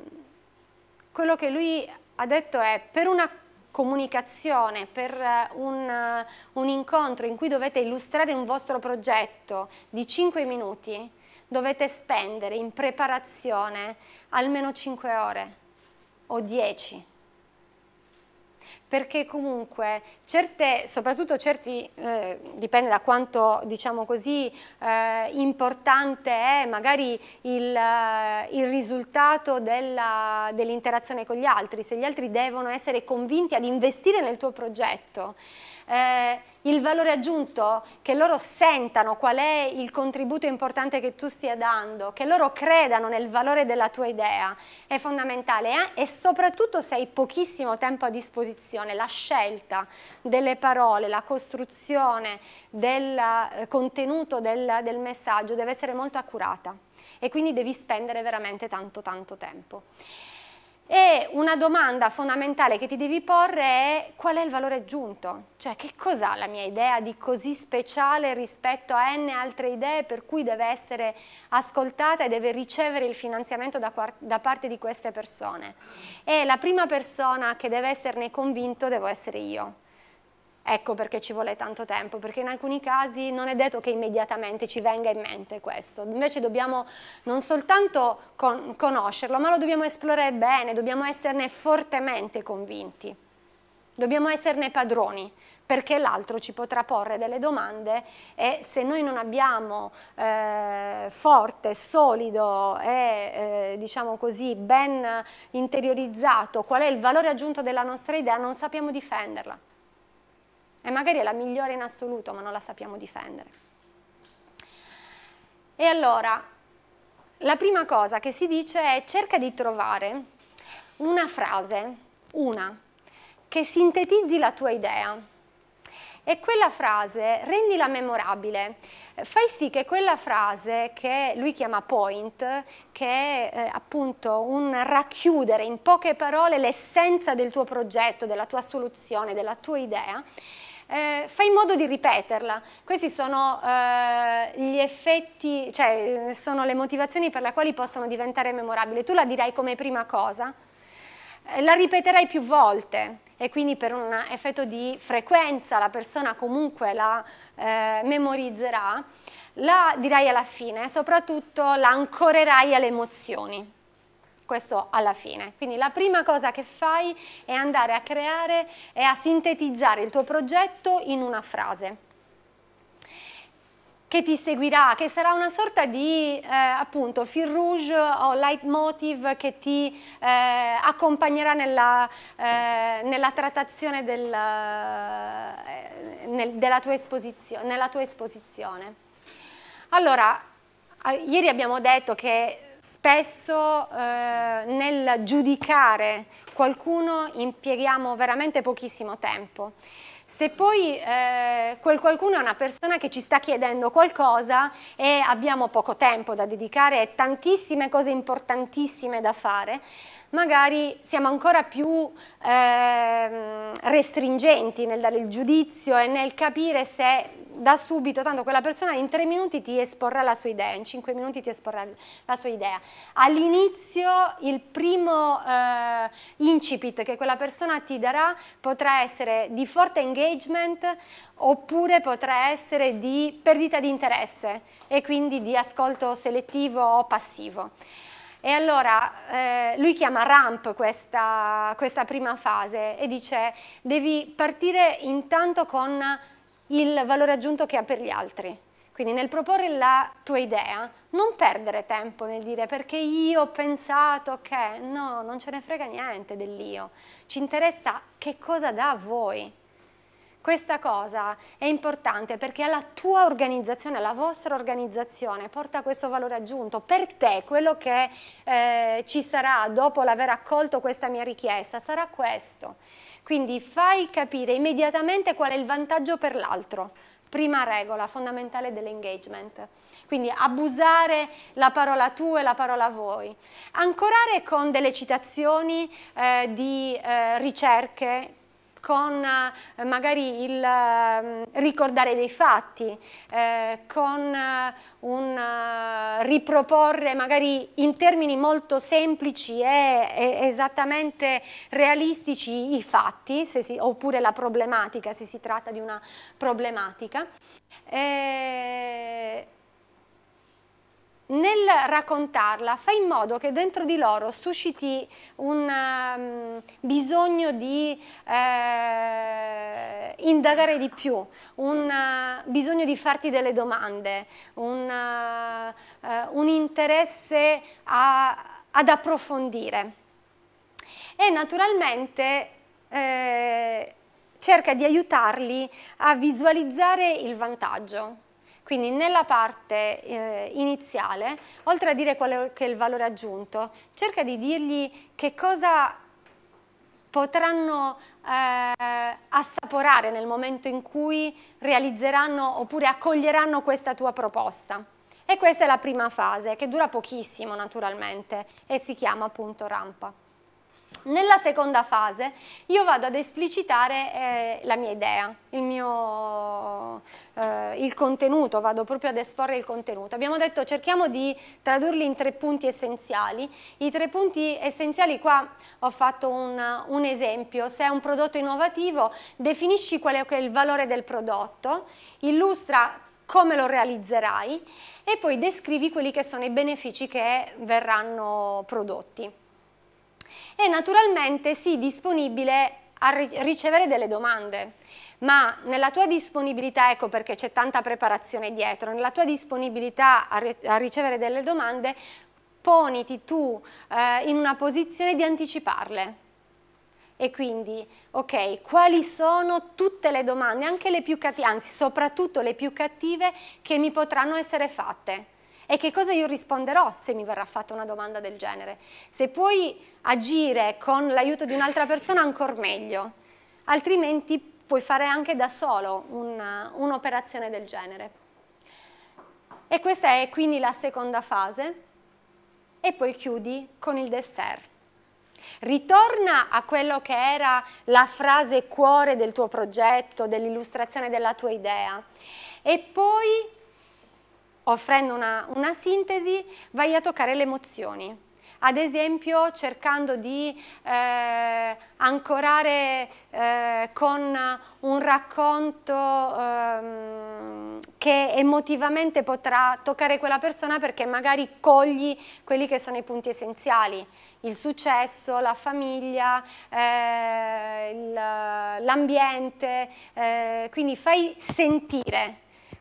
quello che lui ha detto è per una comunicazione, per eh, un, eh, un incontro in cui dovete illustrare un vostro progetto di 5 minuti, dovete spendere in preparazione almeno 5 ore o 10 perché comunque certe, soprattutto certi, eh, dipende da quanto diciamo così eh, importante è magari il, eh, il risultato dell'interazione con gli altri, se gli altri devono essere convinti ad investire nel tuo progetto eh, il valore aggiunto, che loro sentano qual è il contributo importante che tu stia dando, che loro credano nel valore della tua idea, è fondamentale eh? e soprattutto se hai pochissimo tempo a disposizione, la scelta delle parole, la costruzione del eh, contenuto del, del messaggio deve essere molto accurata e quindi devi spendere veramente tanto tanto tempo. E una domanda fondamentale che ti devi porre è qual è il valore aggiunto? Cioè che cos'ha la mia idea di così speciale rispetto a n altre idee per cui deve essere ascoltata e deve ricevere il finanziamento da, da parte di queste persone? E la prima persona che deve esserne convinto devo essere io. Ecco perché ci vuole tanto tempo, perché in alcuni casi non è detto che immediatamente ci venga in mente questo, invece dobbiamo non soltanto con conoscerlo, ma lo dobbiamo esplorare bene, dobbiamo esserne fortemente convinti, dobbiamo esserne padroni, perché l'altro ci potrà porre delle domande e se noi non abbiamo eh, forte, solido e eh, diciamo così ben interiorizzato qual è il valore aggiunto della nostra idea, non sappiamo difenderla e magari è la migliore in assoluto, ma non la sappiamo difendere. E allora, la prima cosa che si dice è cerca di trovare una frase, una, che sintetizzi la tua idea. E quella frase rendila memorabile, fai sì che quella frase che lui chiama point, che è eh, appunto un racchiudere in poche parole l'essenza del tuo progetto, della tua soluzione, della tua idea, eh, fai in modo di ripeterla. Questi sono eh, gli effetti, cioè sono le motivazioni per le quali possono diventare memorabili. Tu la dirai come prima cosa, eh, la ripeterai più volte e quindi per un effetto di frequenza la persona comunque la eh, memorizzerà, la dirai alla fine, soprattutto la ancorerai alle emozioni questo alla fine. Quindi la prima cosa che fai è andare a creare e a sintetizzare il tuo progetto in una frase che ti seguirà, che sarà una sorta di eh, appunto fil rouge o leitmotiv che ti eh, accompagnerà nella, eh, nella trattazione del, eh, nel, della tua esposizione, nella tua esposizione. Allora, ieri abbiamo detto che spesso eh, nel giudicare qualcuno impieghiamo veramente pochissimo tempo. Se poi eh, quel qualcuno è una persona che ci sta chiedendo qualcosa e abbiamo poco tempo da dedicare e tantissime cose importantissime da fare, magari siamo ancora più eh, restringenti nel dare il giudizio e nel capire se da subito, tanto quella persona in tre minuti ti esporrà la sua idea, in cinque minuti ti esporrà la sua idea. All'inizio il primo eh, incipit che quella persona ti darà potrà essere di forte engagement oppure potrà essere di perdita di interesse e quindi di ascolto selettivo o passivo. E allora eh, lui chiama ramp questa, questa prima fase e dice devi partire intanto con il valore aggiunto che ha per gli altri. Quindi nel proporre la tua idea, non perdere tempo nel dire perché io ho pensato che no, non ce ne frega niente dell'io, ci interessa che cosa dà a voi, questa cosa è importante perché alla tua organizzazione, alla vostra organizzazione porta questo valore aggiunto. Per te quello che eh, ci sarà dopo l'aver accolto questa mia richiesta sarà questo. Quindi fai capire immediatamente qual è il vantaggio per l'altro. Prima regola fondamentale dell'engagement. Quindi abusare la parola tu e la parola voi. Ancorare con delle citazioni eh, di eh, ricerche con eh, magari il ehm, ricordare dei fatti, eh, con eh, un riproporre magari in termini molto semplici e, esattamente realistici i fatti, si, oppure la problematica, se si tratta di una problematica. Eh, nel raccontarla fai in modo che dentro di loro susciti un um, bisogno di eh, indagare di più, un uh, bisogno di farti delle domande, un, uh, uh, un interesse a, ad approfondire. E naturalmente eh, cerca di aiutarli a visualizzare il vantaggio, quindi nella parte eh, iniziale, oltre a dire qual è il valore aggiunto, cerca di dirgli che cosa potranno eh, assaporare nel momento in cui realizzeranno oppure accoglieranno questa tua proposta. E questa è la prima fase, che dura pochissimo naturalmente e si chiama appunto rampa. Nella seconda fase io vado ad esplicitare eh, la mia idea, il, mio, eh, il contenuto, vado proprio ad esporre il contenuto. Abbiamo detto cerchiamo di tradurli in tre punti essenziali. I tre punti essenziali qua ho fatto un, un esempio, se è un prodotto innovativo definisci qual è il valore del prodotto, illustra come lo realizzerai e poi descrivi quelli che sono i benefici che verranno prodotti e naturalmente sii disponibile a ricevere delle domande. Ma nella tua disponibilità, ecco perché c'è tanta preparazione dietro, nella tua disponibilità a, a ricevere delle domande, poniti tu eh, in una posizione di anticiparle. E quindi, ok, quali sono tutte le domande, anche le più cattive, anzi soprattutto le più cattive, che mi potranno essere fatte? e che cosa io risponderò se mi verrà fatta una domanda del genere. Se puoi agire con l'aiuto di un'altra persona, ancora meglio, altrimenti puoi fare anche da solo un'operazione del genere. E questa è quindi la seconda fase e poi chiudi con il dessert. Ritorna a quello che era la frase cuore del tuo progetto, dell'illustrazione della tua idea e poi offrendo una, una sintesi, vai a toccare le emozioni ad esempio cercando di eh, ancorare eh, con un racconto ehm, che emotivamente potrà toccare quella persona perché magari cogli quelli che sono i punti essenziali, il successo, la famiglia, eh, l'ambiente, eh, quindi fai sentire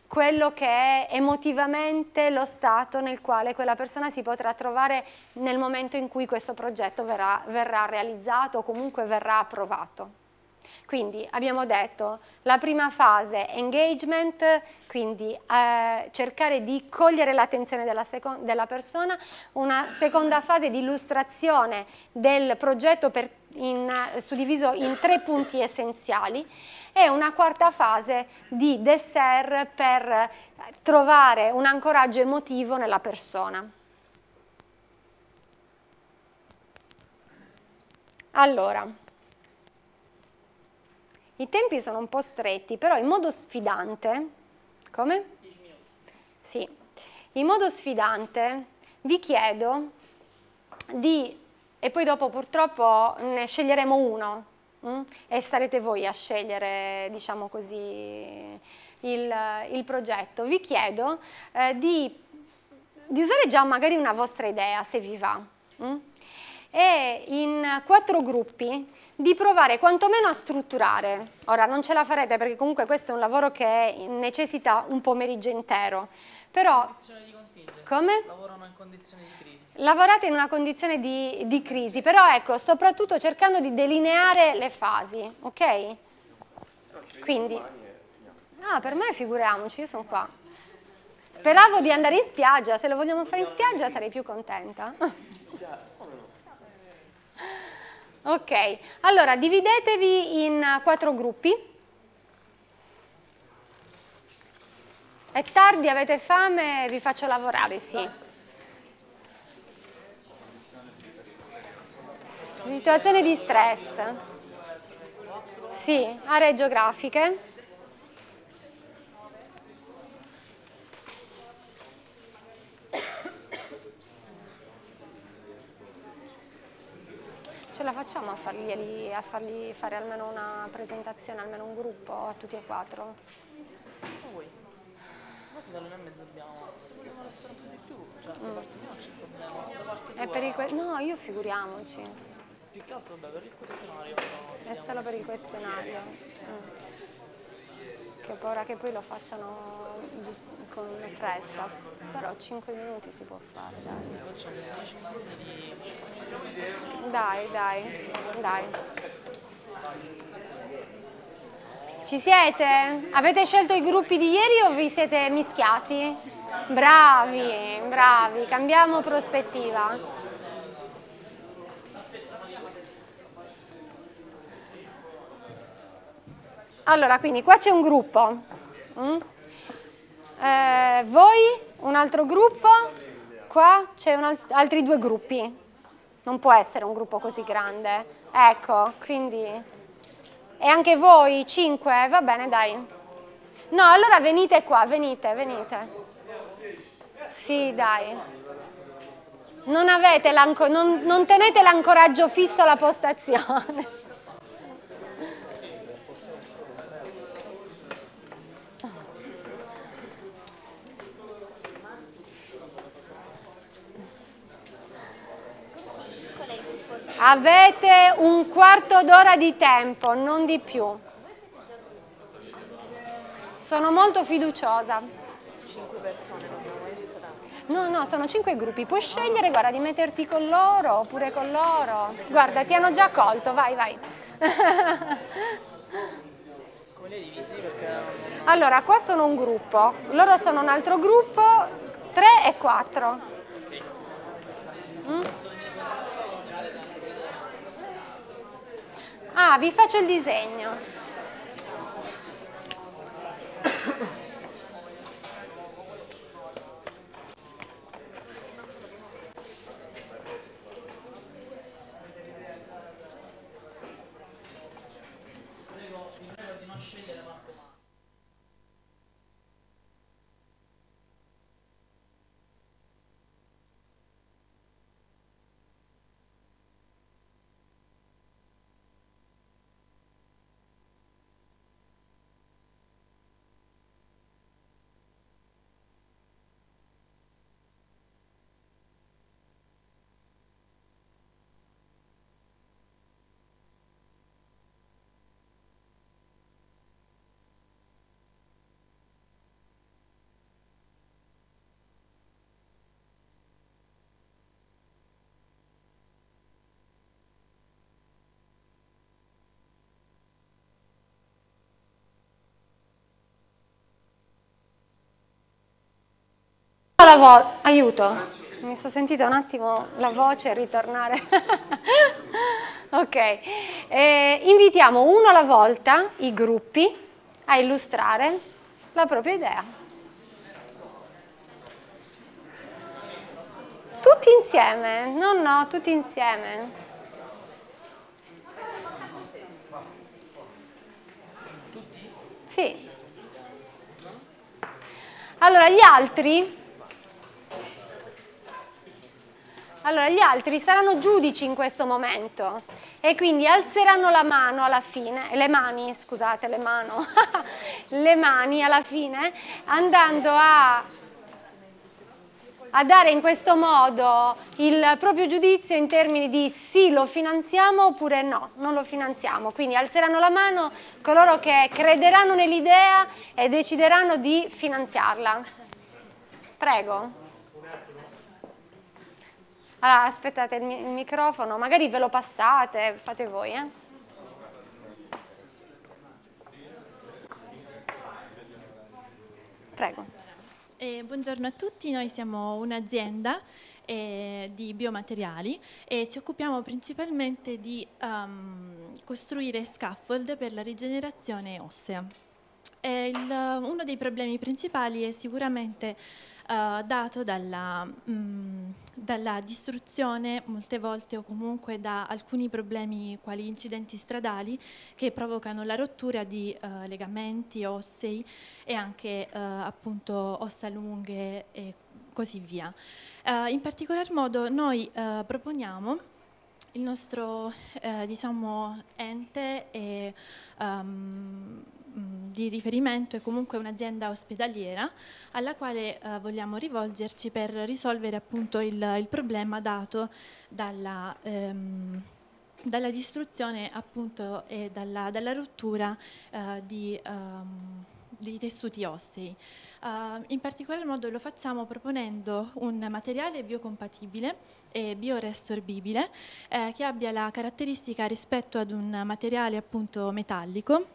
quello che è emotivamente lo stato nel quale quella persona si potrà trovare nel momento in cui questo progetto verrà, verrà realizzato o comunque verrà approvato. Quindi abbiamo detto la prima fase engagement, quindi eh, cercare di cogliere l'attenzione della, della, persona, una seconda fase di illustrazione del progetto per, in, eh, suddiviso in tre punti essenziali e una quarta fase di dessert per eh, trovare un ancoraggio emotivo nella persona. Allora, i tempi sono un po' stretti, però in modo sfidante, come? Sì, in modo sfidante vi chiedo di, e poi dopo purtroppo ne sceglieremo uno, Mm? E sarete voi a scegliere, diciamo così, il, il progetto. Vi chiedo eh, di, di, usare già magari una vostra idea, se vi va. Mm? E in quattro gruppi di provare quantomeno a strutturare. Ora non ce la farete perché comunque questo è un lavoro che necessita un pomeriggio intero, però come? Lavorano in condizioni di crisi. Lavorate in una condizione di, di crisi, però ecco, soprattutto cercando di delineare le fasi, ok? Quindi... Ah, per me figuriamoci, io sono qua. Speravo di andare in spiaggia, se lo vogliamo fare in spiaggia sarei più contenta. ok, allora dividetevi in quattro gruppi È tardi, avete fame? Vi faccio lavorare, sì. Situazione di stress. Sì, aree geografiche. Ce la facciamo a fargli, a fargli fare almeno una presentazione, almeno un gruppo a tutti e quattro? dall'una e mezza abbiamo, se vogliamo restare un po' di più, cioè mm. da parte mia non c'è problema, da parte tua... per il que- no, io figuriamoci. Più che altro, vabbè, per il questionario. Però, È solo per il questionario. Mm. Che paura che poi lo facciano con fretta, però 5 minuti si può fare. Dai, dai, dai. dai. Ci siete? Avete scelto i gruppi di ieri o vi siete mischiati? Bravi, bravi, cambiamo prospettiva. Allora, quindi qua c'è un gruppo. Mm? Eh, voi, un altro gruppo, qua c'è alt altri due gruppi. Non può essere un gruppo così grande. Ecco, quindi e anche voi 5? Va bene, dai. No, allora venite qua, venite, venite. Sì, dai. Non, non, non tenete l'ancoraggio fisso alla postazione. Avete un quarto d'ora di tempo, non di più. Sono molto fiduciosa. Cinque persone dobbiamo essere. No, no, sono cinque gruppi. Puoi scegliere, guarda, di metterti con loro oppure con loro. Guarda, ti hanno già colto, vai, vai. <laughs> Come li hai divisi? Allora, qua sono un gruppo, loro sono un altro gruppo, tre e quattro. Ok. Mm? Ah, vi faccio il disegno. volta... Aiuto! Mi sono sentita un attimo la voce ritornare. <laughs> ok, eh, invitiamo uno alla volta i gruppi a illustrare la propria idea. Tutti insieme, no no, tutti insieme. Sì. Allora, gli altri Allora, gli altri saranno giudici in questo momento e quindi alzeranno la mano alla fine, le mani, scusate, le mano, <laughs> le mani alla fine, andando a, a dare in questo modo il proprio giudizio in termini di sì, lo finanziamo oppure no, non lo finanziamo. Quindi alzeranno la mano coloro che crederanno nell'idea e decideranno di finanziarla. Prego. Allora, aspettate il, mi il microfono, magari ve lo passate, fate voi. Eh? Prego. Eh, buongiorno a tutti, noi siamo un'azienda eh, di biomateriali e ci occupiamo principalmente di um, costruire scaffold per la rigenerazione ossea. Eh, il, uno dei problemi principali è sicuramente eh, dato dalla, mh, mm, dalla, distruzione molte volte o comunque da alcuni problemi quali incidenti stradali che provocano la rottura di eh, legamenti, ossei e anche eh, appunto ossa lunghe e così via. Eh, in particolar modo noi proponiamo il nostro diciamo, ente e um, di riferimento è comunque un'azienda ospedaliera alla quale eh, vogliamo rivolgerci per risolvere appunto il, il problema dato dalla, ehm, dalla distruzione appunto e dalla, dalla rottura eh, di, ehm, dei tessuti ossei. Uh, in particolar modo lo facciamo proponendo un materiale biocompatibile e bioresorbibile eh, che abbia la caratteristica rispetto ad un materiale appunto metallico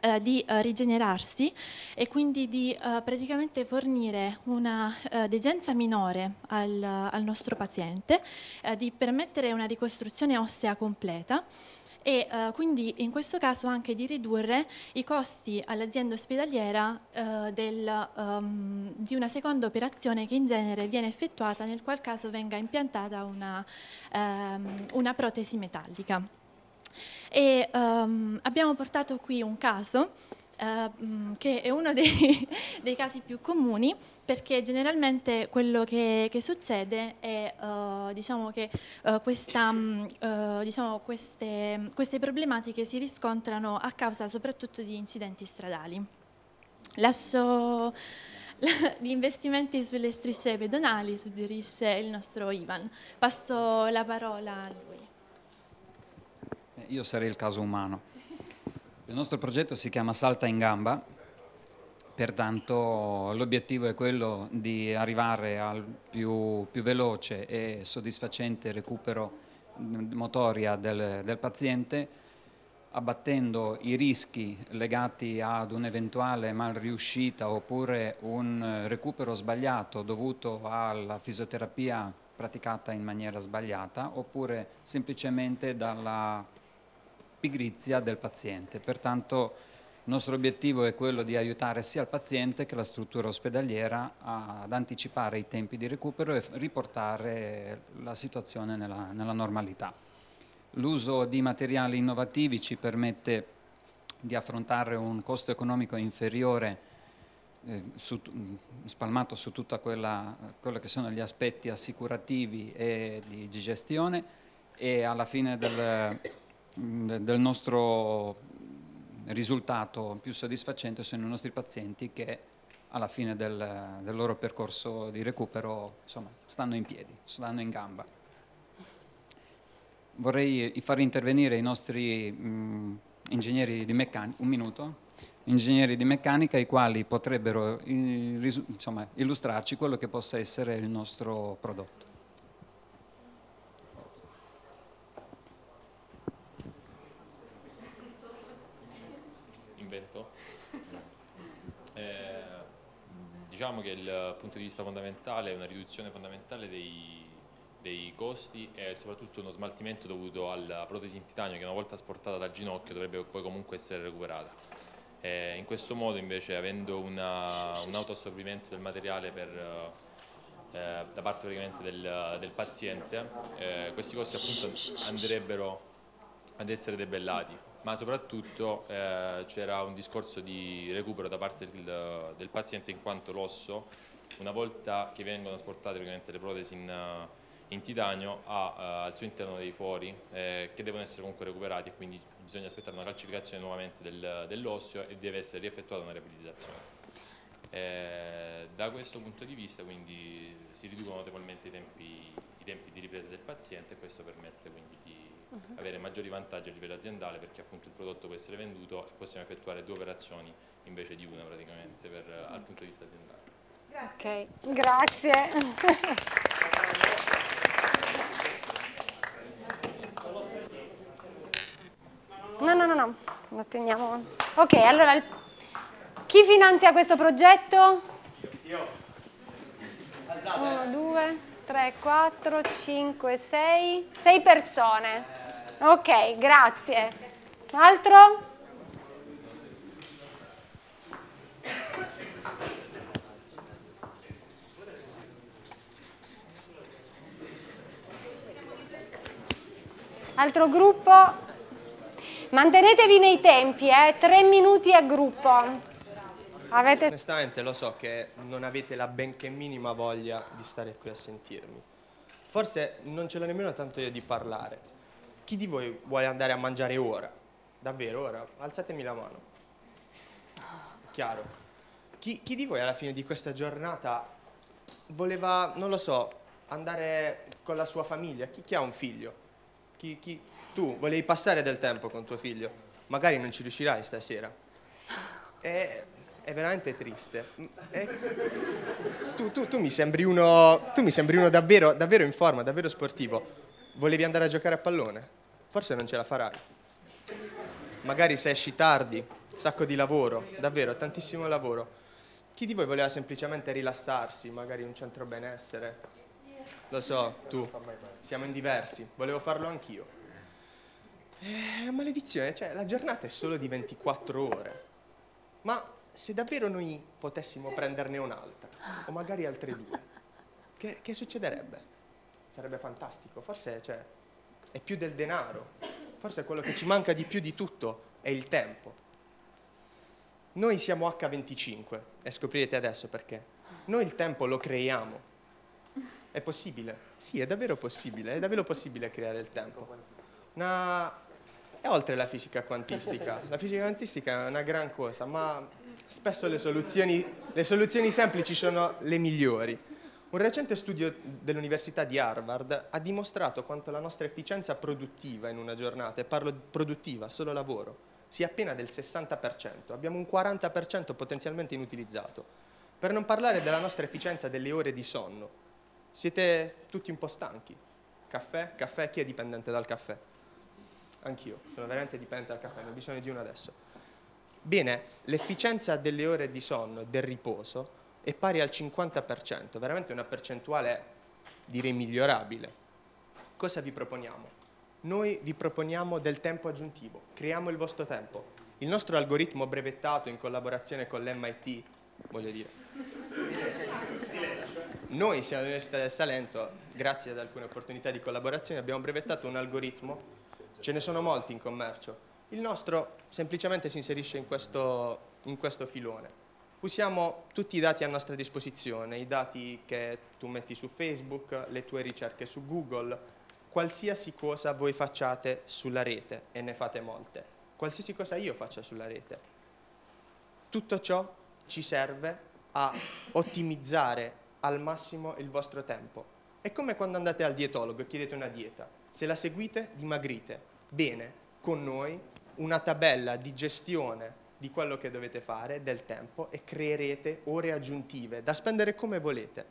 eh, di eh, rigenerarsi e quindi di eh, praticamente fornire una eh, degenza minore al, al nostro paziente, eh, di permettere una ricostruzione ossea completa e eh, quindi in questo caso anche di ridurre i costi all'azienda ospedaliera del, um, di una seconda operazione che in genere viene effettuata nel qual caso venga impiantata una, um, una protesi metallica e um, abbiamo portato qui un caso Uh, che è uno dei, <laughs> dei, casi più comuni perché generalmente quello che, che succede è uh, diciamo che uh, questa, mm, diciamo queste, queste problematiche si riscontrano a causa soprattutto di incidenti stradali. Lascio <laughs> gli investimenti sulle strisce pedonali, suggerisce il nostro Ivan. Passo la parola a eh, io sarei il caso umano. Il nostro progetto si chiama Salta in gamba, pertanto l'obiettivo è quello di arrivare al più, più veloce e soddisfacente recupero motoria del, del paziente abbattendo i rischi legati ad un'eventuale mal riuscita oppure un recupero sbagliato dovuto alla fisioterapia praticata in maniera sbagliata oppure semplicemente dalla pigrizia del paziente. Pertanto il nostro obiettivo è quello di aiutare sia il paziente che la struttura ospedaliera ad anticipare i tempi di recupero e riportare la situazione nella, nella normalità. L'uso di materiali innovativi ci permette di affrontare un costo economico inferiore eh, su, spalmato su tutti quelli che sono gli aspetti assicurativi e di, di gestione e alla fine del, del nostro risultato più soddisfacente sono i nostri pazienti che alla fine del, del loro percorso di recupero insomma, stanno in piedi, stanno in gamba. Vorrei far intervenire i nostri mh, mm, ingegneri di meccanica, un minuto, ingegneri di meccanica i quali potrebbero eh, insomma, illustrarci quello che possa essere il nostro prodotto. diciamo che il eh, punto di vista fondamentale è una riduzione fondamentale dei, dei costi e soprattutto uno smaltimento dovuto alla protesi in titanio che una volta asportata dal ginocchio dovrebbe poi comunque essere recuperata. E eh, in questo modo invece avendo una, un autoassorbimento del materiale per, eh, da parte del, del, paziente, eh, questi costi appunto andrebbero ad essere debellati ma soprattutto eh, c'era un discorso di recupero da parte del, del paziente in quanto l'osso, una volta che vengono asportate le protesi in, eh, in titanio, ha eh, al suo interno dei fori eh, che devono essere comunque recuperati, quindi bisogna aspettare una calcificazione nuovamente del, dell'osseo e deve essere rieffettuata una riabilitazione. Eh, da questo punto di vista quindi si riducono notevolmente i tempi, i tempi di ripresa del paziente e questo permette quindi di Mhm. avere maggiori vantaggi a livello aziendale perché appunto il prodotto può essere venduto e possiamo effettuare due operazioni invece di una praticamente per, dal eh, punto di vista aziendale. Grazie. Okay. Grazie. No, no, no, no, lo teniamo. Ok, allora il... chi finanzia questo progetto? Io. Io. Alzate. Uno, due. 3, 4, 5, 6, 6 persone. Ok, grazie. Altro? Altro gruppo? Mantenetevi nei tempi, eh? Tre minuti a gruppo. Avete... Onestamente lo so che non avete la benché minima voglia di stare qui a sentirmi. Forse non ce l'ho nemmeno tanto io di parlare. Chi di voi vuole andare a mangiare ora? Davvero ora? Alzatemi la mano. Chiaro. Chi, chi di voi alla fine di questa giornata voleva, non lo so, andare con la sua famiglia? Chi, chi ha un figlio? Chi, chi... Tu volevi passare del tempo con tuo figlio? Magari non ci riuscirai stasera. E è veramente triste. È... Mm, eh, tu, tu, tu, mi sembri uno, tu mi sembri uno davvero, davvero in forma, davvero sportivo. Volevi andare a giocare a pallone? Forse non ce la farai. Magari se esci tardi, sacco di lavoro, davvero, tantissimo lavoro. Chi di voi voleva semplicemente rilassarsi, magari un centro benessere? Lo so, tu, siamo in diversi, volevo farlo anch'io. Eh, maledizione, cioè la giornata è solo di 24 ore. Ma se davvero noi potessimo eh. prenderne un'altra, o magari altre due, <laughs> che, che succederebbe? Sarebbe fantastico, forse cioè, è più del denaro, forse quello che ci manca di più di tutto è il tempo. Noi siamo H25 e scoprirete adesso perché. Noi il tempo lo creiamo. È possibile? Sì, è davvero possibile, è davvero possibile creare il tempo. Una... È oltre la fisica quantistica. La fisica quantistica è una gran cosa, ma Spesso le soluzioni, le soluzioni semplici sono le migliori. Un recente studio dell'Università di Harvard ha dimostrato quanto la nostra efficienza produttiva in una giornata, e parlo produttiva, solo lavoro, sia appena del 60%, abbiamo un 40% potenzialmente inutilizzato. Per non parlare della nostra efficienza delle ore di sonno, siete tutti un po' stanchi. Caffè, caffè, chi è dipendente dal caffè? Anch'io, sono veramente dipendente dal caffè, ne ho bisogno di uno adesso. Bene, l'efficienza delle ore di sonno e del riposo è pari al 50%, veramente una percentuale direi migliorabile. Cosa vi proponiamo? Noi vi proponiamo del tempo aggiuntivo, creiamo il vostro tempo. Il nostro algoritmo brevettato in collaborazione con l'MIT, voglio dire, noi siamo all'Università del Salento, grazie ad alcune opportunità di collaborazione, abbiamo brevettato un algoritmo, ce ne sono molti in commercio, il nostro semplicemente si inserisce in questo, in questo filone. Usiamo tutti i dati a nostra disposizione, i dati che tu metti su Facebook, le tue ricerche su Google, qualsiasi cosa voi facciate sulla rete, e ne fate molte, qualsiasi cosa io faccia sulla rete. Tutto ciò ci serve a ottimizzare al massimo il vostro tempo. È come quando andate al dietologo e chiedete una dieta. Se la seguite, dimagrite. Bene, con noi una tabella di gestione di quello che dovete fare, del tempo, e creerete ore aggiuntive da spendere come volete.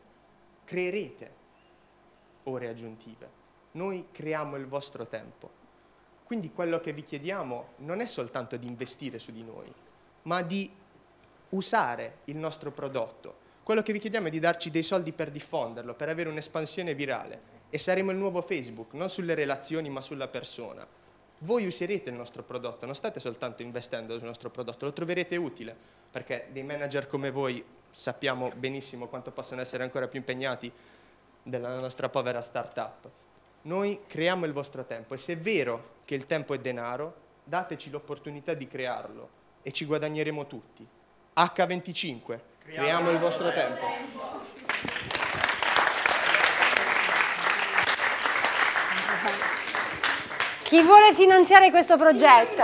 Creerete ore aggiuntive. Noi creiamo il vostro tempo. Quindi quello che vi chiediamo non è soltanto di investire su di noi, ma di usare il nostro prodotto. Quello che vi chiediamo è di darci dei soldi per diffonderlo, per avere un'espansione virale. E saremo il nuovo Facebook, non sulle relazioni ma sulla persona voi userete il nostro prodotto, non state soltanto investendo sul nostro prodotto, lo troverete utile, perché dei manager come voi sappiamo benissimo quanto possono essere ancora più impegnati della nostra povera startup. Noi creiamo il vostro tempo e se è vero che il tempo è denaro, dateci l'opportunità di crearlo e ci guadagneremo tutti. H25, creiamo, creiamo il vostro tempo. tempo. Chi vuole finanziare questo progetto?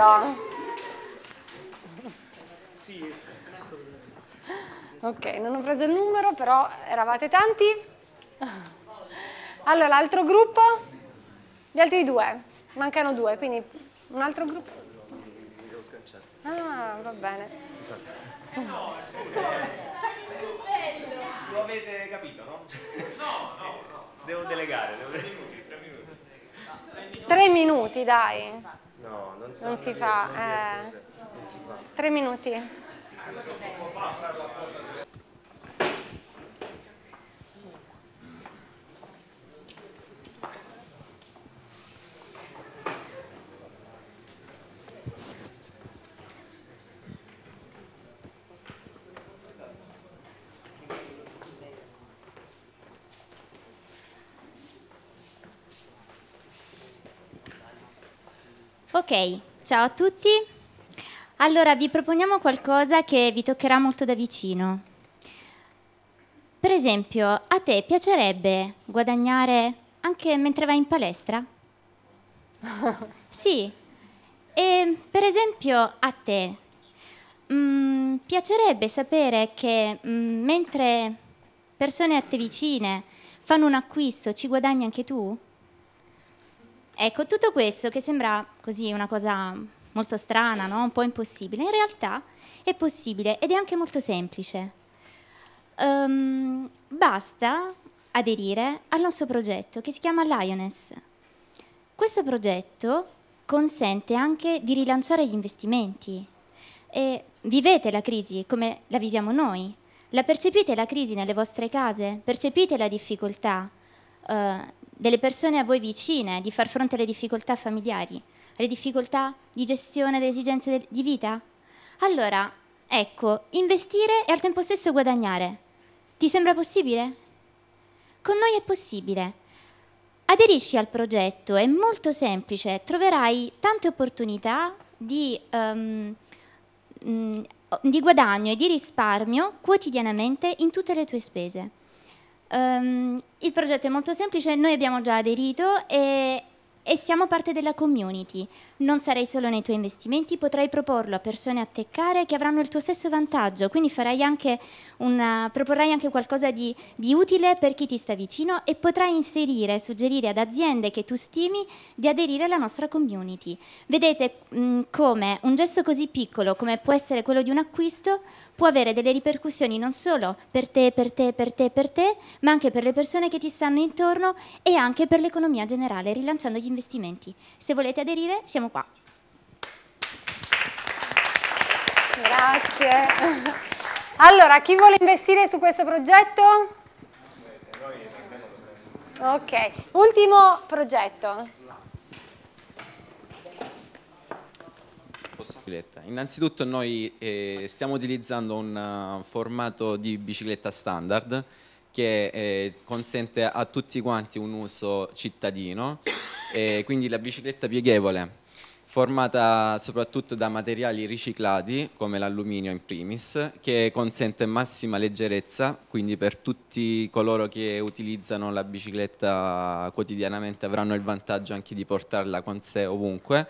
Ok, non ho preso il numero, però eravate tanti. Allora, l'altro gruppo? Gli altri due. Mancano due, quindi un altro gruppo. Ah, va bene. Lo avete capito, no? <laughs> No, no, no. Devo delegare, devo delegare. Tre minuti, dai. No, non, eh. non si fa. Eh. Tre minuti. Ok, ciao a tutti. Allora vi proponiamo qualcosa che vi toccherà molto da vicino. Per esempio, a te piacerebbe guadagnare anche mentre vai in palestra? <laughs> sì. E per esempio a te mh, mm, piacerebbe sapere che mh, mm, mentre persone a te vicine fanno un acquisto ci guadagni anche tu? Ecco, tutto questo che sembra così una cosa molto strana, no? un po' impossibile, in realtà è possibile ed è anche molto semplice. Um, basta aderire al nostro progetto che si chiama Lioness. Questo progetto consente anche di rilanciare gli investimenti. E vivete la crisi come la viviamo noi, la percepite la crisi nelle vostre case, percepite la difficoltà, eh, delle persone a voi vicine, di far fronte alle difficoltà familiari, alle difficoltà di gestione delle esigenze di vita? Allora, ecco, investire e al tempo stesso guadagnare. Ti sembra possibile? Con noi è possibile. Aderisci al progetto, è molto semplice, troverai tante opportunità di, um, di guadagno e di risparmio quotidianamente in tutte le tue spese. Um, il progetto è molto semplice, noi abbiamo già aderito e e siamo parte della community. Non sarei solo nei tuoi investimenti, potrai proporlo a persone a te care che avranno il tuo stesso vantaggio, quindi anche una, proporrai anche qualcosa di, di utile per chi ti sta vicino e potrai inserire, suggerire ad aziende che tu stimi di aderire alla nostra community. Vedete mh, come un gesto così piccolo come può essere quello di un acquisto può avere delle ripercussioni non solo per te, per te, per te, per te, ma anche per le persone che ti stanno intorno e anche per l'economia generale, rilanciando gli investimenti investimenti. Se volete aderire, siamo qua. Grazie. Allora, chi vuole investire su questo progetto? Ok, ultimo progetto. Innanzitutto noi eh, stiamo utilizzando un uh, formato di bicicletta standard che eh, consente a tutti quanti un uso cittadino, eh, quindi la bicicletta pieghevole formata soprattutto da materiali riciclati come l'alluminio in primis che consente massima leggerezza quindi per tutti coloro che utilizzano la bicicletta quotidianamente avranno il vantaggio anche di portarla con sé ovunque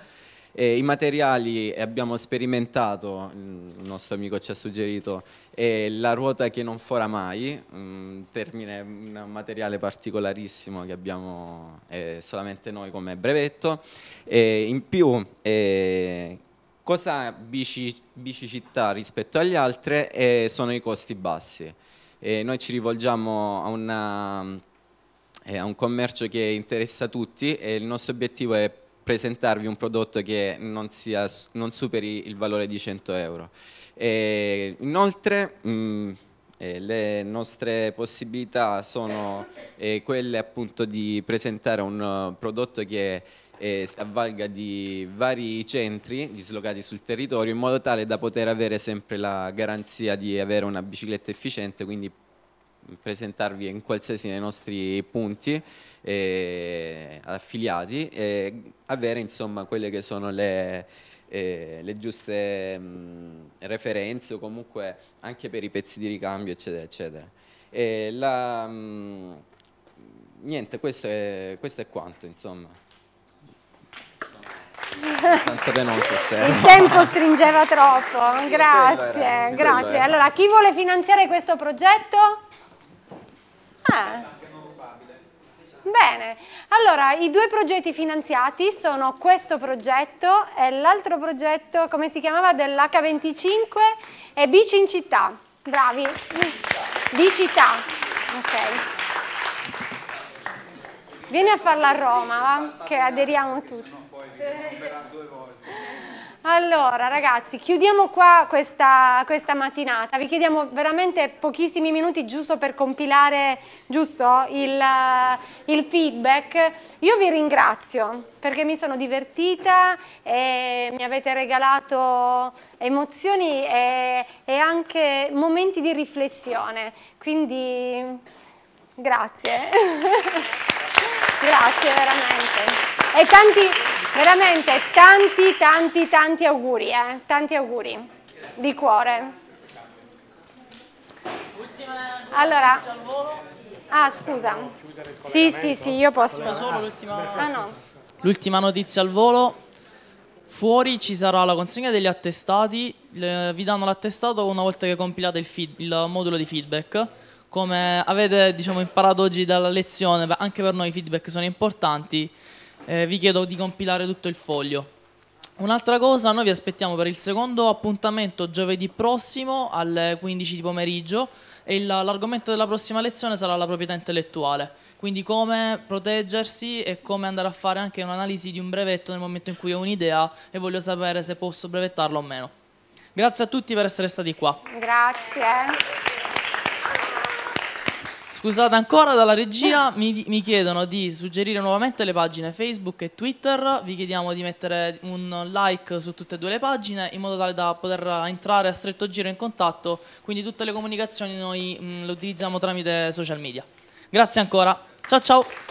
eh, I materiali eh, abbiamo sperimentato, il nostro amico ci ha suggerito, eh, la ruota che non fora mai, un, termine, un materiale particolarissimo che abbiamo eh, solamente noi come brevetto. in più eh, cosa bici, bicicittà rispetto agli altri eh, sono i costi bassi. Eh, noi ci rivolgiamo a, una, eh, un commercio che interessa tutti e il nostro obiettivo è presentarvi un prodotto che non, sia, non superi il valore di 100 euro. E inoltre mh, mm, eh, le nostre possibilità sono eh, quelle appunto di presentare un uh, prodotto che eh, avvalga di vari centri dislocati sul territorio in modo tale da poter avere sempre la garanzia di avere una bicicletta efficiente, quindi mm, presentarvi in qualsiasi dei nostri punti eh, affiliati e avere insomma quelle che sono le, eh, le giuste mh, referenze o comunque anche per i pezzi di ricambio eccetera eccetera. E la, mh, niente, questo è, questo è quanto insomma. Penoso, Il tempo stringeva troppo, sì, grazie, era, grazie. Allora, chi vuole finanziare questo progetto? Ah. Bene, allora i due progetti finanziati sono questo progetto e l'altro progetto, come si chiamava, dell'H25 e Bici in città. Bravi, di città. Ok. Vieni a farla a Roma, va? che aderiamo tutti. Non puoi, non due volte. Allora ragazzi, chiudiamo qua questa, questa, mattinata, vi chiediamo veramente pochissimi minuti giusto per compilare giusto, il, eh, il feedback. Io vi ringrazio perché mi sono divertita e mi avete regalato emozioni e, e anche momenti di riflessione, quindi grazie, <laughs> grazie veramente. E tanti, veramente, tanti, tanti, tanti auguri, eh? Tanti auguri, di cuore. Allora, ah scusa, sì sì sì io posso. Solo l'ultima... Ah no. L'ultima notizia al volo, fuori ci sarà la consegna degli attestati, Le, vi danno l'attestato una volta che compilate il, feed, il modulo di feedback. Come avete diciamo, imparato oggi dalla lezione, anche per noi i feedback sono importanti eh, vi chiedo di compilare tutto il foglio. Un'altra cosa, noi vi aspettiamo per il secondo appuntamento giovedì prossimo alle 15 di pomeriggio e l'argomento della prossima lezione sarà la proprietà intellettuale, quindi come proteggersi e come andare a fare anche un'analisi di un brevetto nel momento in cui ho un'idea e voglio sapere se posso brevettarlo o meno. Grazie a tutti per essere stati qua. Grazie. Scusate ancora dalla regia, <laughs> mi, mi, chiedono di suggerire nuovamente le pagine Facebook e Twitter, vi chiediamo di mettere un like su tutte e due le pagine in modo tale da poter entrare a stretto giro in contatto, quindi tutte le comunicazioni noi mh, mm, le utilizziamo tramite social media. Grazie ancora, ciao ciao!